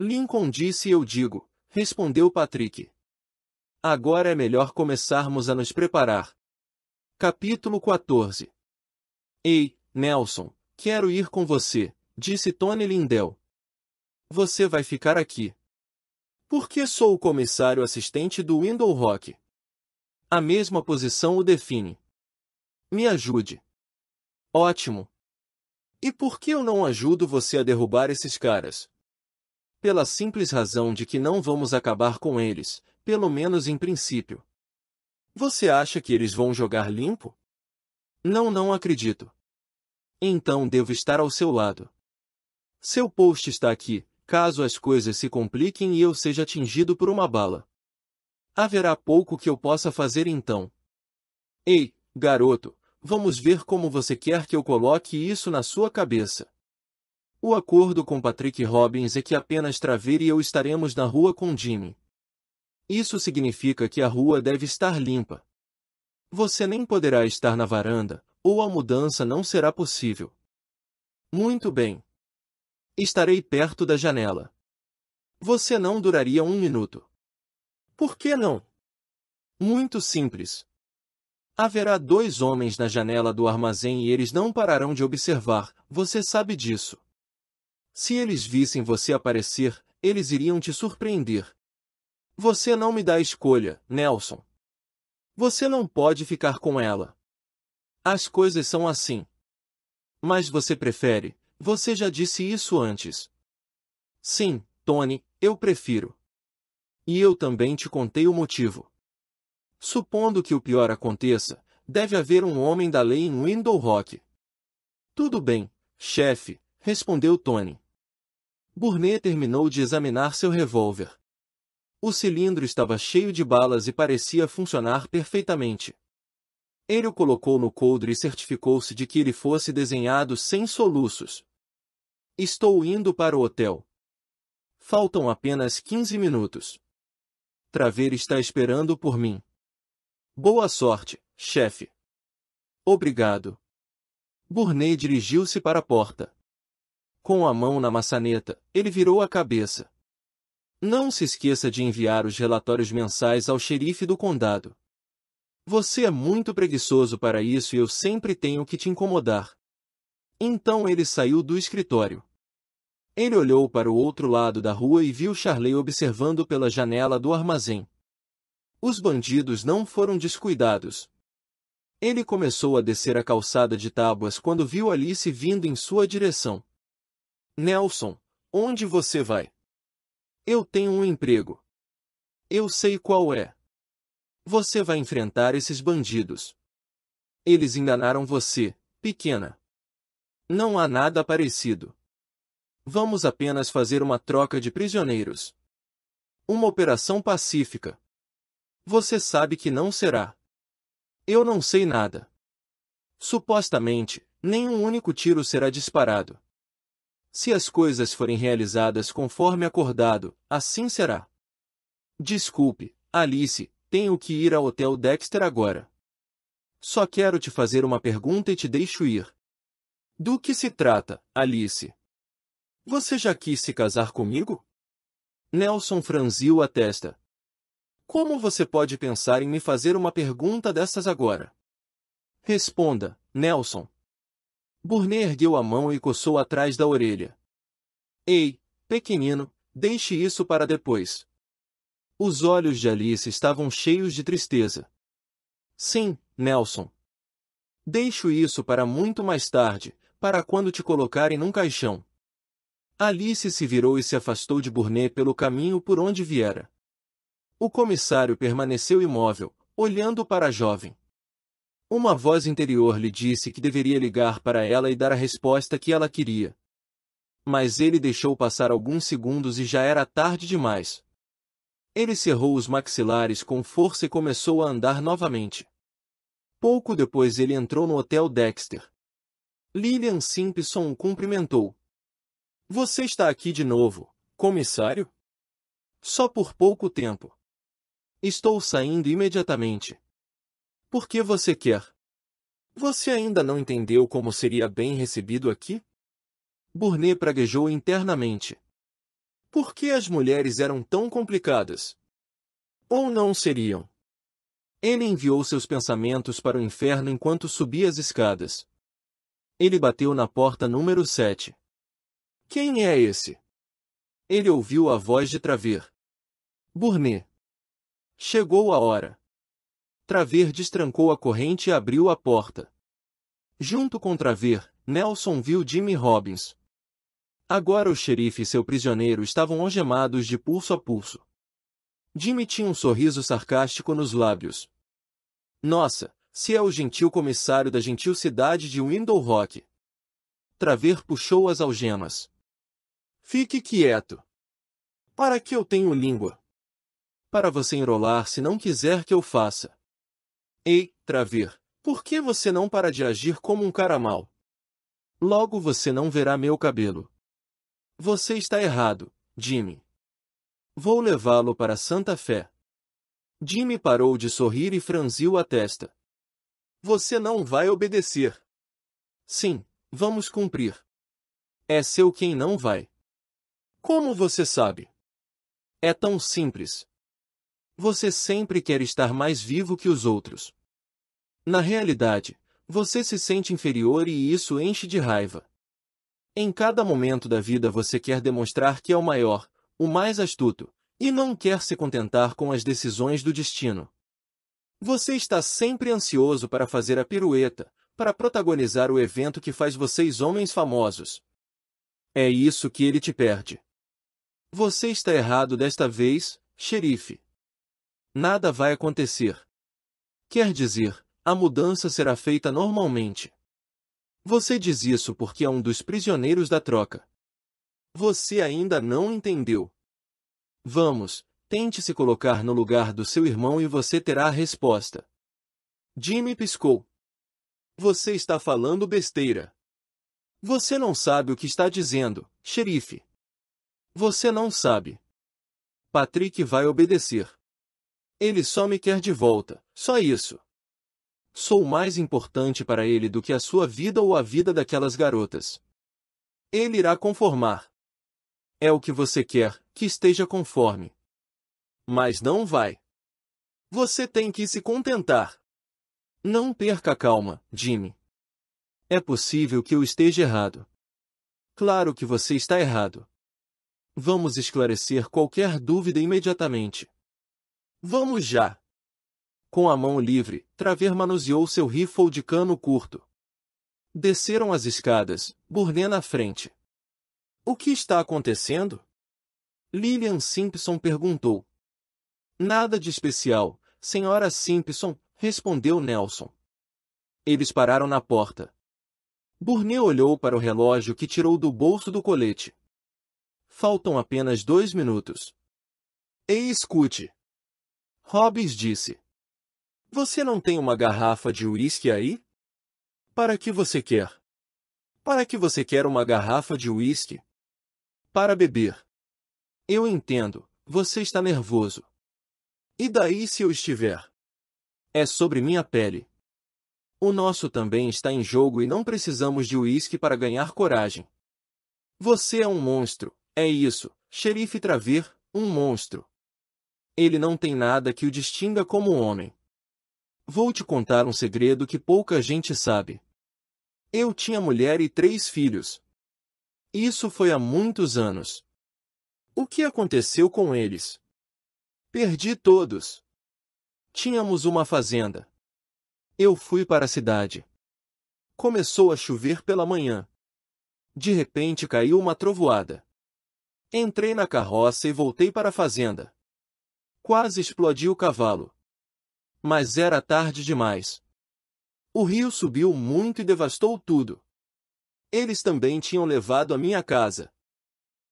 Lincoln disse e eu digo, respondeu Patrick. Agora é melhor começarmos a nos preparar. Capítulo 14 Ei, Nelson, quero ir com você, disse Tony Lindell. Você vai ficar aqui. Porque sou o comissário assistente do Window Rock. A mesma posição o define. Me ajude. Ótimo. E por que eu não ajudo você a derrubar esses caras? Pela simples razão de que não vamos acabar com eles, pelo menos em princípio. Você acha que eles vão jogar limpo? Não, não acredito. Então devo estar ao seu lado. Seu post está aqui, caso as coisas se compliquem e eu seja atingido por uma bala. Haverá pouco que eu possa fazer então. Ei, garoto, vamos ver como você quer que eu coloque isso na sua cabeça. O acordo com Patrick Robbins é que apenas Traver e eu estaremos na rua com Jimmy. Isso significa que a rua deve estar limpa. Você nem poderá estar na varanda, ou a mudança não será possível. Muito bem. Estarei perto da janela. Você não duraria um minuto. Por que não? Muito simples. Haverá dois homens na janela do armazém e eles não pararão de observar, você sabe disso. Se eles vissem você aparecer, eles iriam te surpreender, você não me dá escolha, Nelson. Você não pode ficar com ela. As coisas são assim. Mas você prefere. Você já disse isso antes. Sim, Tony, eu prefiro. E eu também te contei o motivo. Supondo que o pior aconteça, deve haver um homem da lei em Window Rock. Tudo bem, chefe, respondeu Tony. Burnet terminou de examinar seu revólver. O cilindro estava cheio de balas e parecia funcionar perfeitamente. Ele o colocou no coldre e certificou-se de que ele fosse desenhado sem soluços. Estou indo para o hotel. Faltam apenas 15 minutos. Traver está esperando por mim. Boa sorte, chefe. Obrigado. Burney dirigiu-se para a porta. Com a mão na maçaneta, ele virou a cabeça. Não se esqueça de enviar os relatórios mensais ao xerife do condado. Você é muito preguiçoso para isso e eu sempre tenho que te incomodar. Então ele saiu do escritório. Ele olhou para o outro lado da rua e viu Charley observando pela janela do armazém. Os bandidos não foram descuidados. Ele começou a descer a calçada de tábuas quando viu Alice vindo em sua direção. Nelson, onde você vai? Eu tenho um emprego. Eu sei qual é. Você vai enfrentar esses bandidos. Eles enganaram você, pequena. Não há nada parecido. Vamos apenas fazer uma troca de prisioneiros. Uma operação pacífica. Você sabe que não será. Eu não sei nada. Supostamente, nenhum único tiro será disparado. Se as coisas forem realizadas conforme acordado, assim será. Desculpe, Alice, tenho que ir ao Hotel Dexter agora. Só quero te fazer uma pergunta e te deixo ir. Do que se trata, Alice? Você já quis se casar comigo? Nelson franziu a testa. Como você pode pensar em me fazer uma pergunta dessas agora? Responda, Nelson, Burnet ergueu a mão e coçou atrás da orelha. Ei, pequenino, deixe isso para depois. Os olhos de Alice estavam cheios de tristeza. Sim, Nelson. Deixo isso para muito mais tarde, para quando te colocarem num caixão. Alice se virou e se afastou de Burnet pelo caminho por onde viera. O comissário permaneceu imóvel, olhando para a jovem. Uma voz interior lhe disse que deveria ligar para ela e dar a resposta que ela queria. Mas ele deixou passar alguns segundos e já era tarde demais. Ele cerrou os maxilares com força e começou a andar novamente. Pouco depois ele entrou no Hotel Dexter. Lillian Simpson o cumprimentou. Você está aqui de novo, comissário? Só por pouco tempo. Estou saindo imediatamente, por que você quer? Você ainda não entendeu como seria bem recebido aqui? Burnet praguejou internamente. Por que as mulheres eram tão complicadas? Ou não seriam? Ele enviou seus pensamentos para o inferno enquanto subia as escadas. Ele bateu na porta número 7. Quem é esse? Ele ouviu a voz de Travir. Burnet. Chegou a hora. Traver destrancou a corrente e abriu a porta. Junto com Traver, Nelson viu Jimmy Robbins. Agora o xerife e seu prisioneiro estavam algemados de pulso a pulso. Jimmy tinha um sorriso sarcástico nos lábios. Nossa, se é o gentil comissário da gentil cidade de Window Rock. Traver puxou as algemas. Fique quieto. Para que eu tenho língua? Para você enrolar se não quiser que eu faça. Ei, Traver, por que você não para de agir como um cara mau? Logo você não verá meu cabelo. Você está errado, Jimmy. Vou levá-lo para Santa Fé. Jimmy parou de sorrir e franziu a testa. Você não vai obedecer. Sim, vamos cumprir. É seu quem não vai. Como você sabe? É tão simples. Você sempre quer estar mais vivo que os outros. Na realidade, você se sente inferior e isso enche de raiva. Em cada momento da vida você quer demonstrar que é o maior, o mais astuto, e não quer se contentar com as decisões do destino. Você está sempre ansioso para fazer a pirueta, para protagonizar o evento que faz vocês homens famosos. É isso que ele te perde. Você está errado desta vez, xerife nada vai acontecer. Quer dizer, a mudança será feita normalmente. Você diz isso porque é um dos prisioneiros da troca. Você ainda não entendeu. Vamos, tente se colocar no lugar do seu irmão e você terá a resposta. Jimmy piscou. Você está falando besteira. Você não sabe o que está dizendo, xerife. Você não sabe. Patrick vai obedecer. Ele só me quer de volta, só isso. Sou mais importante para ele do que a sua vida ou a vida daquelas garotas. Ele irá conformar. É o que você quer, que esteja conforme. Mas não vai. Você tem que se contentar. Não perca a calma, Jimmy. É possível que eu esteja errado. Claro que você está errado. Vamos esclarecer qualquer dúvida imediatamente. Vamos já! Com a mão livre, Traver manuseou seu rifle de cano curto. Desceram as escadas, Burnet na frente. O que está acontecendo? Lillian Simpson perguntou. Nada de especial, senhora Simpson, respondeu Nelson. Eles pararam na porta. Burnet olhou para o relógio que tirou do bolso do colete. Faltam apenas dois minutos. Ei, escute! Hobbes disse. Você não tem uma garrafa de uísque aí? Para que você quer? Para que você quer uma garrafa de uísque? Para beber. Eu entendo, você está nervoso. E daí se eu estiver? É sobre minha pele. O nosso também está em jogo e não precisamos de uísque para ganhar coragem. Você é um monstro, é isso, xerife Traver, um monstro ele não tem nada que o distinga como homem. Vou te contar um segredo que pouca gente sabe. Eu tinha mulher e três filhos. Isso foi há muitos anos. O que aconteceu com eles? Perdi todos. Tínhamos uma fazenda. Eu fui para a cidade. Começou a chover pela manhã. De repente caiu uma trovoada. Entrei na carroça e voltei para a fazenda. Quase explodi o cavalo. Mas era tarde demais. O rio subiu muito e devastou tudo. Eles também tinham levado a minha casa.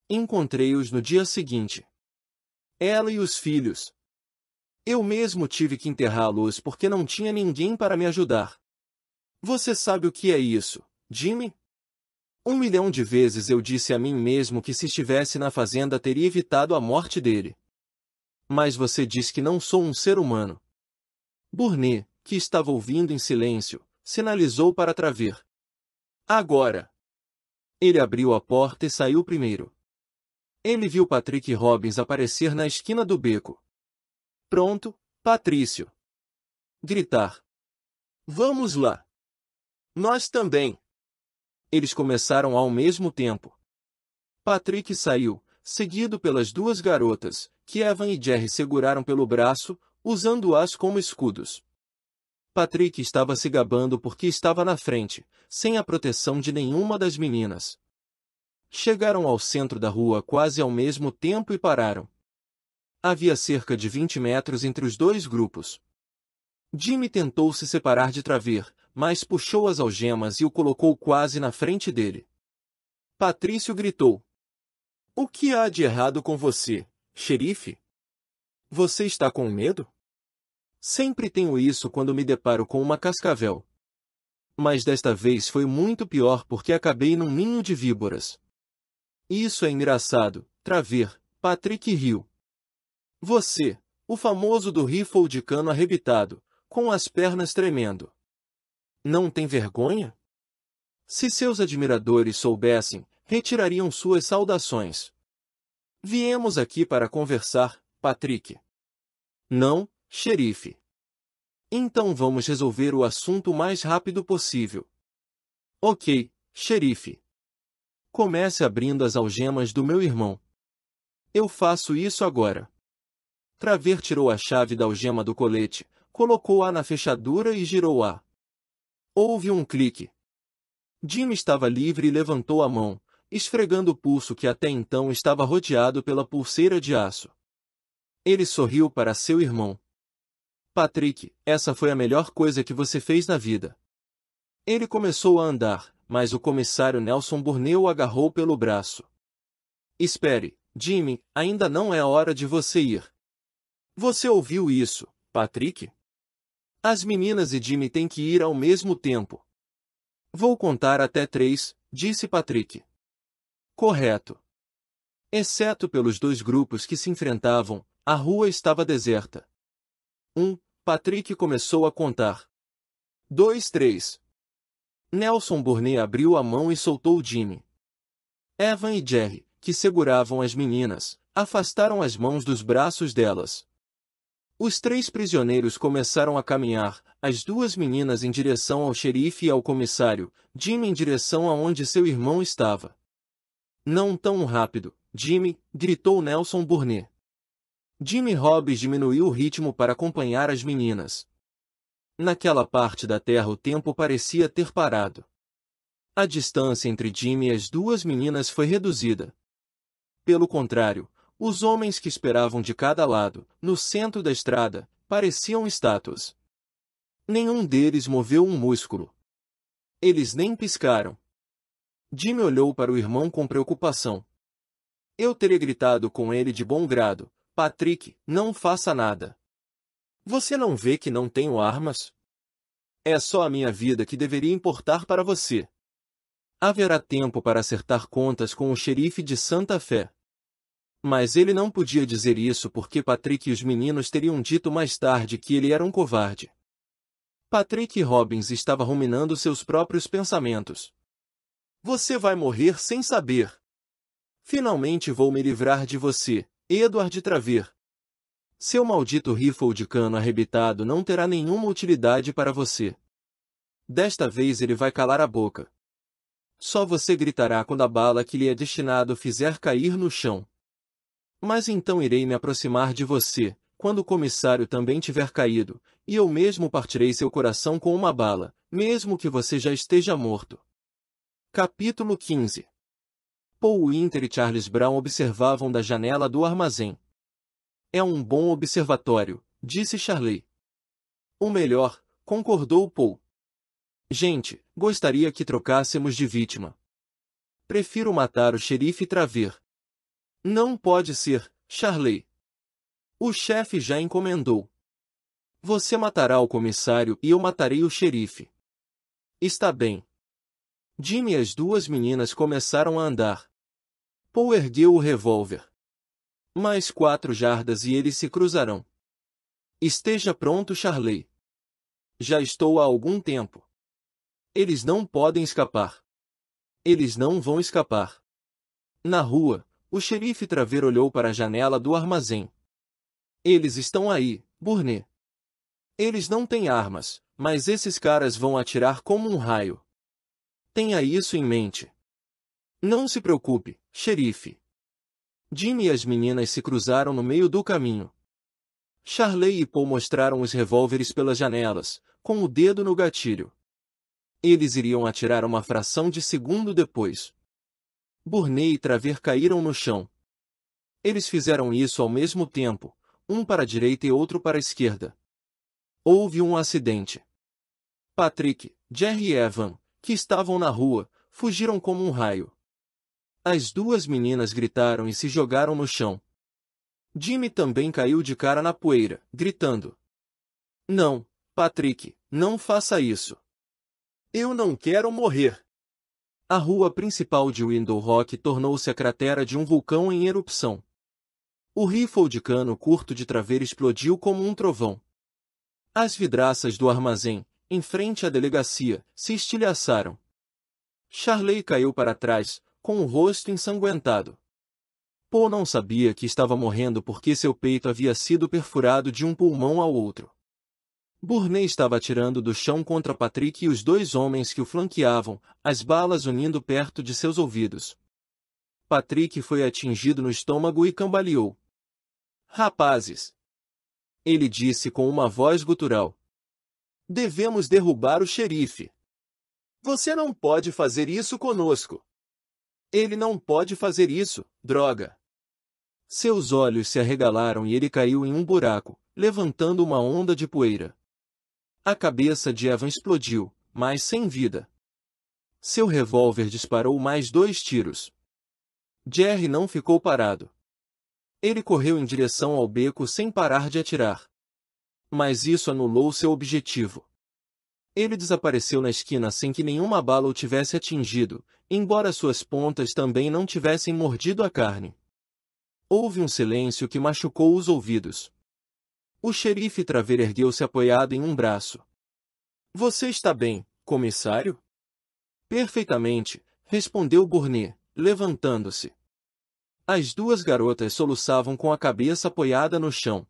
Encontrei-os no dia seguinte. Ela e os filhos. Eu mesmo tive que enterrá-los porque não tinha ninguém para me ajudar. Você sabe o que é isso, Jimmy? Um milhão de vezes eu disse a mim mesmo que se estivesse na fazenda teria evitado a morte dele. Mas você diz que não sou um ser humano. Burnet, que estava ouvindo em silêncio, sinalizou para Traver. Agora! Ele abriu a porta e saiu primeiro. Ele viu Patrick Robbins aparecer na esquina do beco. Pronto, Patrício! Gritar. Vamos lá! Nós também! Eles começaram ao mesmo tempo. Patrick saiu, seguido pelas duas garotas, que Evan e Jerry seguraram pelo braço, usando-as como escudos. Patrick estava se gabando porque estava na frente, sem a proteção de nenhuma das meninas. Chegaram ao centro da rua quase ao mesmo tempo e pararam. Havia cerca de 20 metros entre os dois grupos. Jimmy tentou se separar de Traver, mas puxou as algemas e o colocou quase na frente dele. Patrício gritou, o que há de errado com você, xerife? Você está com medo? Sempre tenho isso quando me deparo com uma cascavel. Mas desta vez foi muito pior porque acabei num ninho de víboras. Isso é engraçado, Traver, Patrick riu. Você, o famoso do rifle de cano arrebitado, com as pernas tremendo. Não tem vergonha? Se seus admiradores soubessem, retirariam suas saudações. Viemos aqui para conversar, Patrick. Não, xerife. Então vamos resolver o assunto o mais rápido possível. Ok, xerife. Comece abrindo as algemas do meu irmão. Eu faço isso agora. Traver tirou a chave da algema do colete, colocou-a na fechadura e girou-a. Houve um clique. Jim estava livre e levantou a mão, esfregando o pulso que até então estava rodeado pela pulseira de aço. Ele sorriu para seu irmão. Patrick, essa foi a melhor coisa que você fez na vida. Ele começou a andar, mas o comissário Nelson Burneu o agarrou pelo braço. Espere, Jimmy, ainda não é a hora de você ir. Você ouviu isso, Patrick? As meninas e Jimmy têm que ir ao mesmo tempo. Vou contar até três, disse Patrick. Correto. Exceto pelos dois grupos que se enfrentavam, a rua estava deserta. 1. Um, Patrick começou a contar. 2, 3. Nelson Burney abriu a mão e soltou Jimmy. Evan e Jerry, que seguravam as meninas, afastaram as mãos dos braços delas. Os três prisioneiros começaram a caminhar, as duas meninas em direção ao xerife e ao comissário, Jimmy em direção aonde seu irmão estava. Não tão rápido, Jimmy, gritou Nelson Burnet. Jimmy Hobbs diminuiu o ritmo para acompanhar as meninas. Naquela parte da terra o tempo parecia ter parado. A distância entre Jimmy e as duas meninas foi reduzida. Pelo contrário, os homens que esperavam de cada lado, no centro da estrada, pareciam estátuas. Nenhum deles moveu um músculo. Eles nem piscaram, Jimmy olhou para o irmão com preocupação. Eu teria gritado com ele de bom grado. Patrick, não faça nada. Você não vê que não tenho armas? É só a minha vida que deveria importar para você. Haverá tempo para acertar contas com o xerife de Santa Fé. Mas ele não podia dizer isso porque Patrick e os meninos teriam dito mais tarde que ele era um covarde. Patrick Robbins estava ruminando seus próprios pensamentos. Você vai morrer sem saber. Finalmente vou me livrar de você, Edward Traver. Seu maldito rifle de cano arrebitado não terá nenhuma utilidade para você. Desta vez ele vai calar a boca. Só você gritará quando a bala que lhe é destinado fizer cair no chão. Mas então irei me aproximar de você, quando o comissário também tiver caído, e eu mesmo partirei seu coração com uma bala, mesmo que você já esteja morto. Capítulo 15 Paul Winter e Charles Brown observavam da janela do armazém. É um bom observatório, disse Charlie. O melhor, concordou Paul. Gente, gostaria que trocássemos de vítima. Prefiro matar o xerife Traver. Não pode ser, Charlie. O chefe já encomendou. Você matará o comissário e eu matarei o xerife. Está bem. Jim e as duas meninas começaram a andar. Paul ergueu o revólver. Mais quatro jardas e eles se cruzarão. Esteja pronto, Charley. Já estou há algum tempo. Eles não podem escapar. Eles não vão escapar. Na rua, o xerife Traver olhou para a janela do armazém. Eles estão aí, Burnet. Eles não têm armas, mas esses caras vão atirar como um raio. Tenha isso em mente. Não se preocupe, xerife. Jim e as meninas se cruzaram no meio do caminho. Charley e Paul mostraram os revólveres pelas janelas, com o dedo no gatilho. Eles iriam atirar uma fração de segundo depois. Burney e Traver caíram no chão. Eles fizeram isso ao mesmo tempo, um para a direita e outro para a esquerda. Houve um acidente. Patrick, Jerry e Evan, que estavam na rua, fugiram como um raio. As duas meninas gritaram e se jogaram no chão. Jimmy também caiu de cara na poeira, gritando. Não, Patrick, não faça isso. Eu não quero morrer. A rua principal de Window Rock tornou-se a cratera de um vulcão em erupção. O rifle de cano curto de Traver explodiu como um trovão. As vidraças do armazém, em frente à delegacia, se estilhaçaram. Charley caiu para trás, com o rosto ensanguentado. Poe não sabia que estava morrendo porque seu peito havia sido perfurado de um pulmão ao outro. Burney estava atirando do chão contra Patrick e os dois homens que o flanqueavam, as balas unindo perto de seus ouvidos. Patrick foi atingido no estômago e cambaleou. Rapazes! Ele disse com uma voz gutural. Devemos derrubar o xerife. Você não pode fazer isso conosco. Ele não pode fazer isso, droga. Seus olhos se arregalaram e ele caiu em um buraco, levantando uma onda de poeira. A cabeça de Evan explodiu, mas sem vida. Seu revólver disparou mais dois tiros. Jerry não ficou parado. Ele correu em direção ao beco sem parar de atirar mas isso anulou seu objetivo. Ele desapareceu na esquina sem que nenhuma bala o tivesse atingido, embora suas pontas também não tivessem mordido a carne. Houve um silêncio que machucou os ouvidos. O xerife Traver ergueu-se apoiado em um braço. Você está bem, comissário? Perfeitamente, respondeu Gournet, levantando-se. As duas garotas soluçavam com a cabeça apoiada no chão.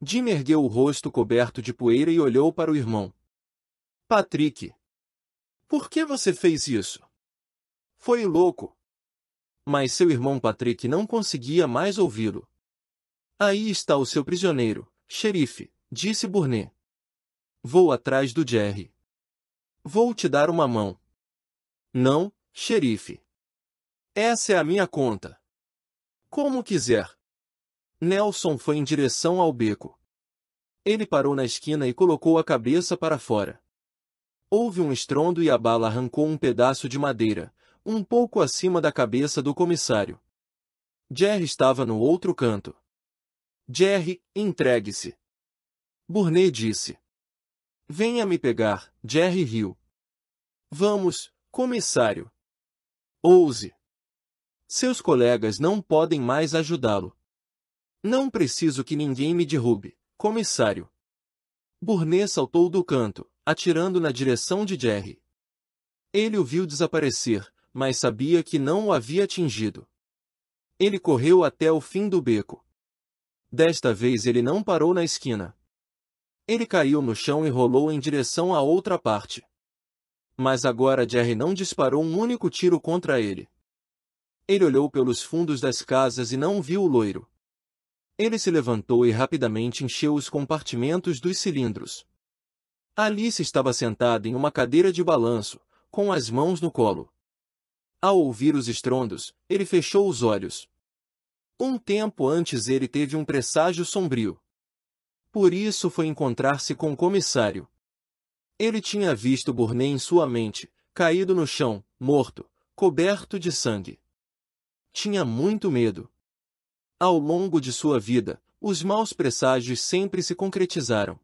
Jim ergueu o rosto coberto de poeira e olhou para o irmão. Patrick! Por que você fez isso? Foi louco! Mas seu irmão Patrick não conseguia mais ouvi-lo. Aí está o seu prisioneiro, xerife, disse Burnet. Vou atrás do Jerry. Vou te dar uma mão. Não, xerife. Essa é a minha conta. Como quiser. Nelson foi em direção ao beco. Ele parou na esquina e colocou a cabeça para fora. Houve um estrondo e a bala arrancou um pedaço de madeira, um pouco acima da cabeça do comissário. Jerry estava no outro canto. Jerry, entregue-se. Burnet disse. Venha me pegar, Jerry riu. Vamos, comissário. Ouse. Seus colegas não podem mais ajudá-lo. Não preciso que ninguém me derrube, comissário. Burnet saltou do canto, atirando na direção de Jerry. Ele o viu desaparecer, mas sabia que não o havia atingido. Ele correu até o fim do beco. Desta vez ele não parou na esquina. Ele caiu no chão e rolou em direção à outra parte. Mas agora Jerry não disparou um único tiro contra ele. Ele olhou pelos fundos das casas e não viu o loiro. Ele se levantou e rapidamente encheu os compartimentos dos cilindros. Alice estava sentada em uma cadeira de balanço, com as mãos no colo. Ao ouvir os estrondos, ele fechou os olhos. Um tempo antes ele teve um presságio sombrio. Por isso foi encontrar-se com o comissário. Ele tinha visto Burnet em sua mente, caído no chão, morto, coberto de sangue. Tinha muito medo. Ao longo de sua vida, os maus presságios sempre se concretizaram.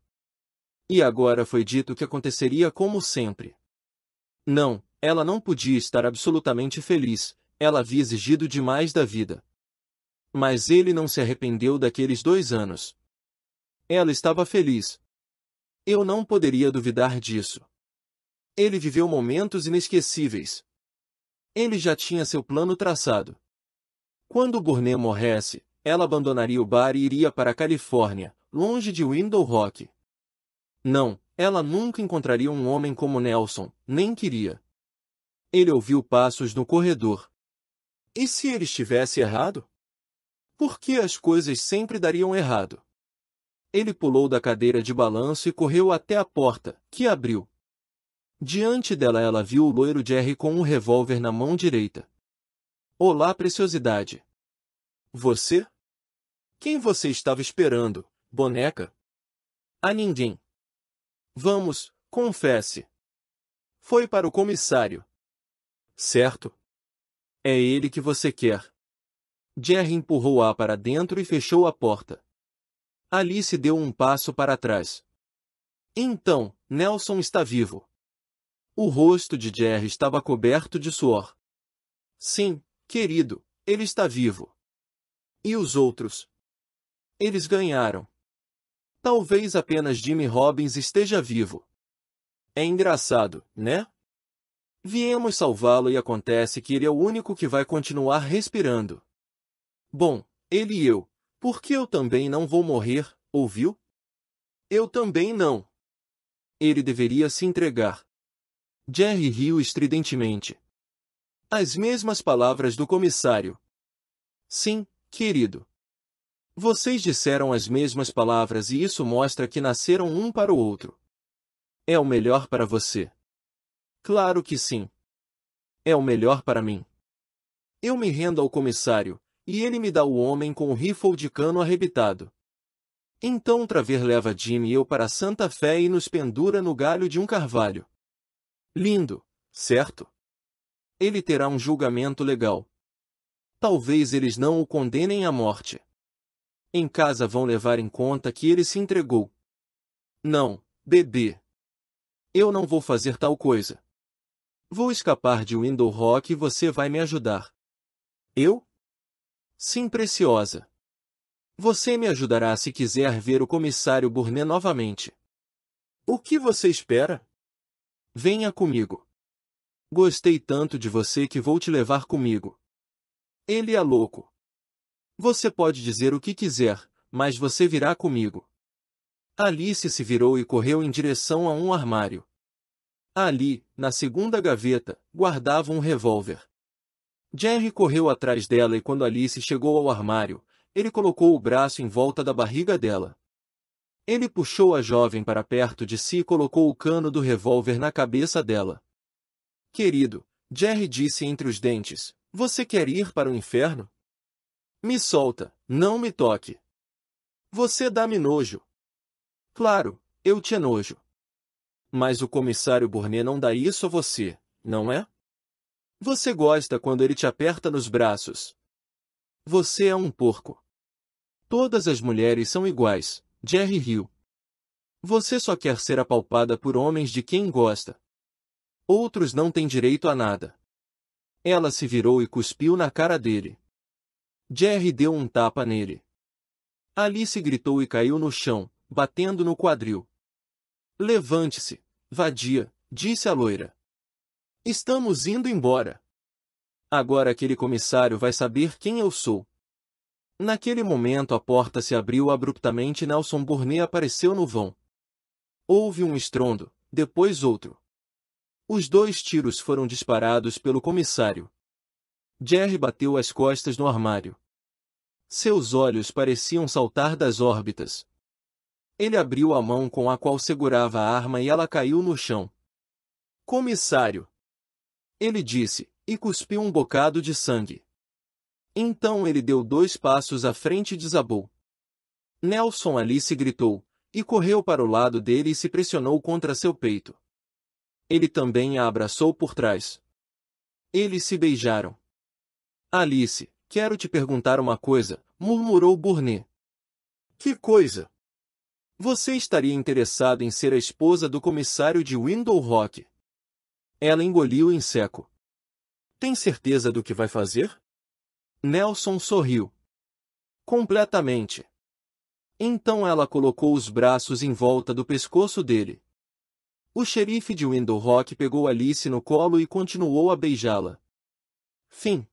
E agora foi dito que aconteceria como sempre. Não, ela não podia estar absolutamente feliz, ela havia exigido demais da vida. Mas ele não se arrependeu daqueles dois anos. Ela estava feliz. Eu não poderia duvidar disso. Ele viveu momentos inesquecíveis. Ele já tinha seu plano traçado. Quando Gournay morresse, ela abandonaria o bar e iria para a Califórnia, longe de Window Rock. Não, ela nunca encontraria um homem como Nelson, nem queria. Ele ouviu passos no corredor. E se ele estivesse errado? Por que as coisas sempre dariam errado? Ele pulou da cadeira de balanço e correu até a porta, que abriu. Diante dela ela viu o loiro Jerry com um revólver na mão direita. Olá, preciosidade! Você? Quem você estava esperando, boneca? A ninguém. Vamos, confesse. Foi para o comissário. Certo? É ele que você quer. Jerry empurrou-a para dentro e fechou a porta. Alice deu um passo para trás. Então, Nelson está vivo. O rosto de Jerry estava coberto de suor. Sim, Querido, ele está vivo. E os outros? Eles ganharam. Talvez apenas Jimmy Robbins esteja vivo. É engraçado, né? Viemos salvá-lo e acontece que ele é o único que vai continuar respirando. Bom, ele e eu, porque eu também não vou morrer, ouviu? Eu também não. Ele deveria se entregar. Jerry riu estridentemente as mesmas palavras do comissário. Sim, querido. Vocês disseram as mesmas palavras e isso mostra que nasceram um para o outro. É o melhor para você. Claro que sim. É o melhor para mim. Eu me rendo ao comissário, e ele me dá o homem com o rifle de cano arrebitado. Então Traver leva Jim e eu para Santa Fé e nos pendura no galho de um carvalho. Lindo, certo? ele terá um julgamento legal. Talvez eles não o condenem à morte. Em casa vão levar em conta que ele se entregou. Não, bebê. Eu não vou fazer tal coisa. Vou escapar de Window Rock e você vai me ajudar. Eu? Sim, preciosa. Você me ajudará se quiser ver o comissário Burnet novamente. O que você espera? Venha comigo. Gostei tanto de você que vou te levar comigo. Ele é louco. Você pode dizer o que quiser, mas você virá comigo. Alice se virou e correu em direção a um armário. Ali, na segunda gaveta, guardava um revólver. Jerry correu atrás dela e quando Alice chegou ao armário, ele colocou o braço em volta da barriga dela. Ele puxou a jovem para perto de si e colocou o cano do revólver na cabeça dela. Querido, Jerry disse entre os dentes, você quer ir para o inferno? Me solta, não me toque. Você dá-me nojo. Claro, eu te nojo. Mas o comissário Burnet não dá isso a você, não é? Você gosta quando ele te aperta nos braços. Você é um porco. Todas as mulheres são iguais, Jerry riu. Você só quer ser apalpada por homens de quem gosta. Outros não têm direito a nada. Ela se virou e cuspiu na cara dele. Jerry deu um tapa nele. Alice gritou e caiu no chão, batendo no quadril. Levante-se, vadia, disse a loira. Estamos indo embora. Agora aquele comissário vai saber quem eu sou. Naquele momento a porta se abriu abruptamente e Nelson Burnet apareceu no vão. Houve um estrondo, depois outro. Os dois tiros foram disparados pelo comissário. Jerry bateu as costas no armário. Seus olhos pareciam saltar das órbitas. Ele abriu a mão com a qual segurava a arma e ela caiu no chão. Comissário! Ele disse, e cuspiu um bocado de sangue. Então ele deu dois passos à frente e desabou. Nelson Alice gritou, e correu para o lado dele e se pressionou contra seu peito. Ele também a abraçou por trás. Eles se beijaram. Alice, quero te perguntar uma coisa, murmurou Burnet. Que coisa? Você estaria interessado em ser a esposa do comissário de Window Rock? Ela engoliu em seco. Tem certeza do que vai fazer? Nelson sorriu. Completamente. Então ela colocou os braços em volta do pescoço dele, o xerife de Window Rock pegou Alice no colo e continuou a beijá-la. Fim.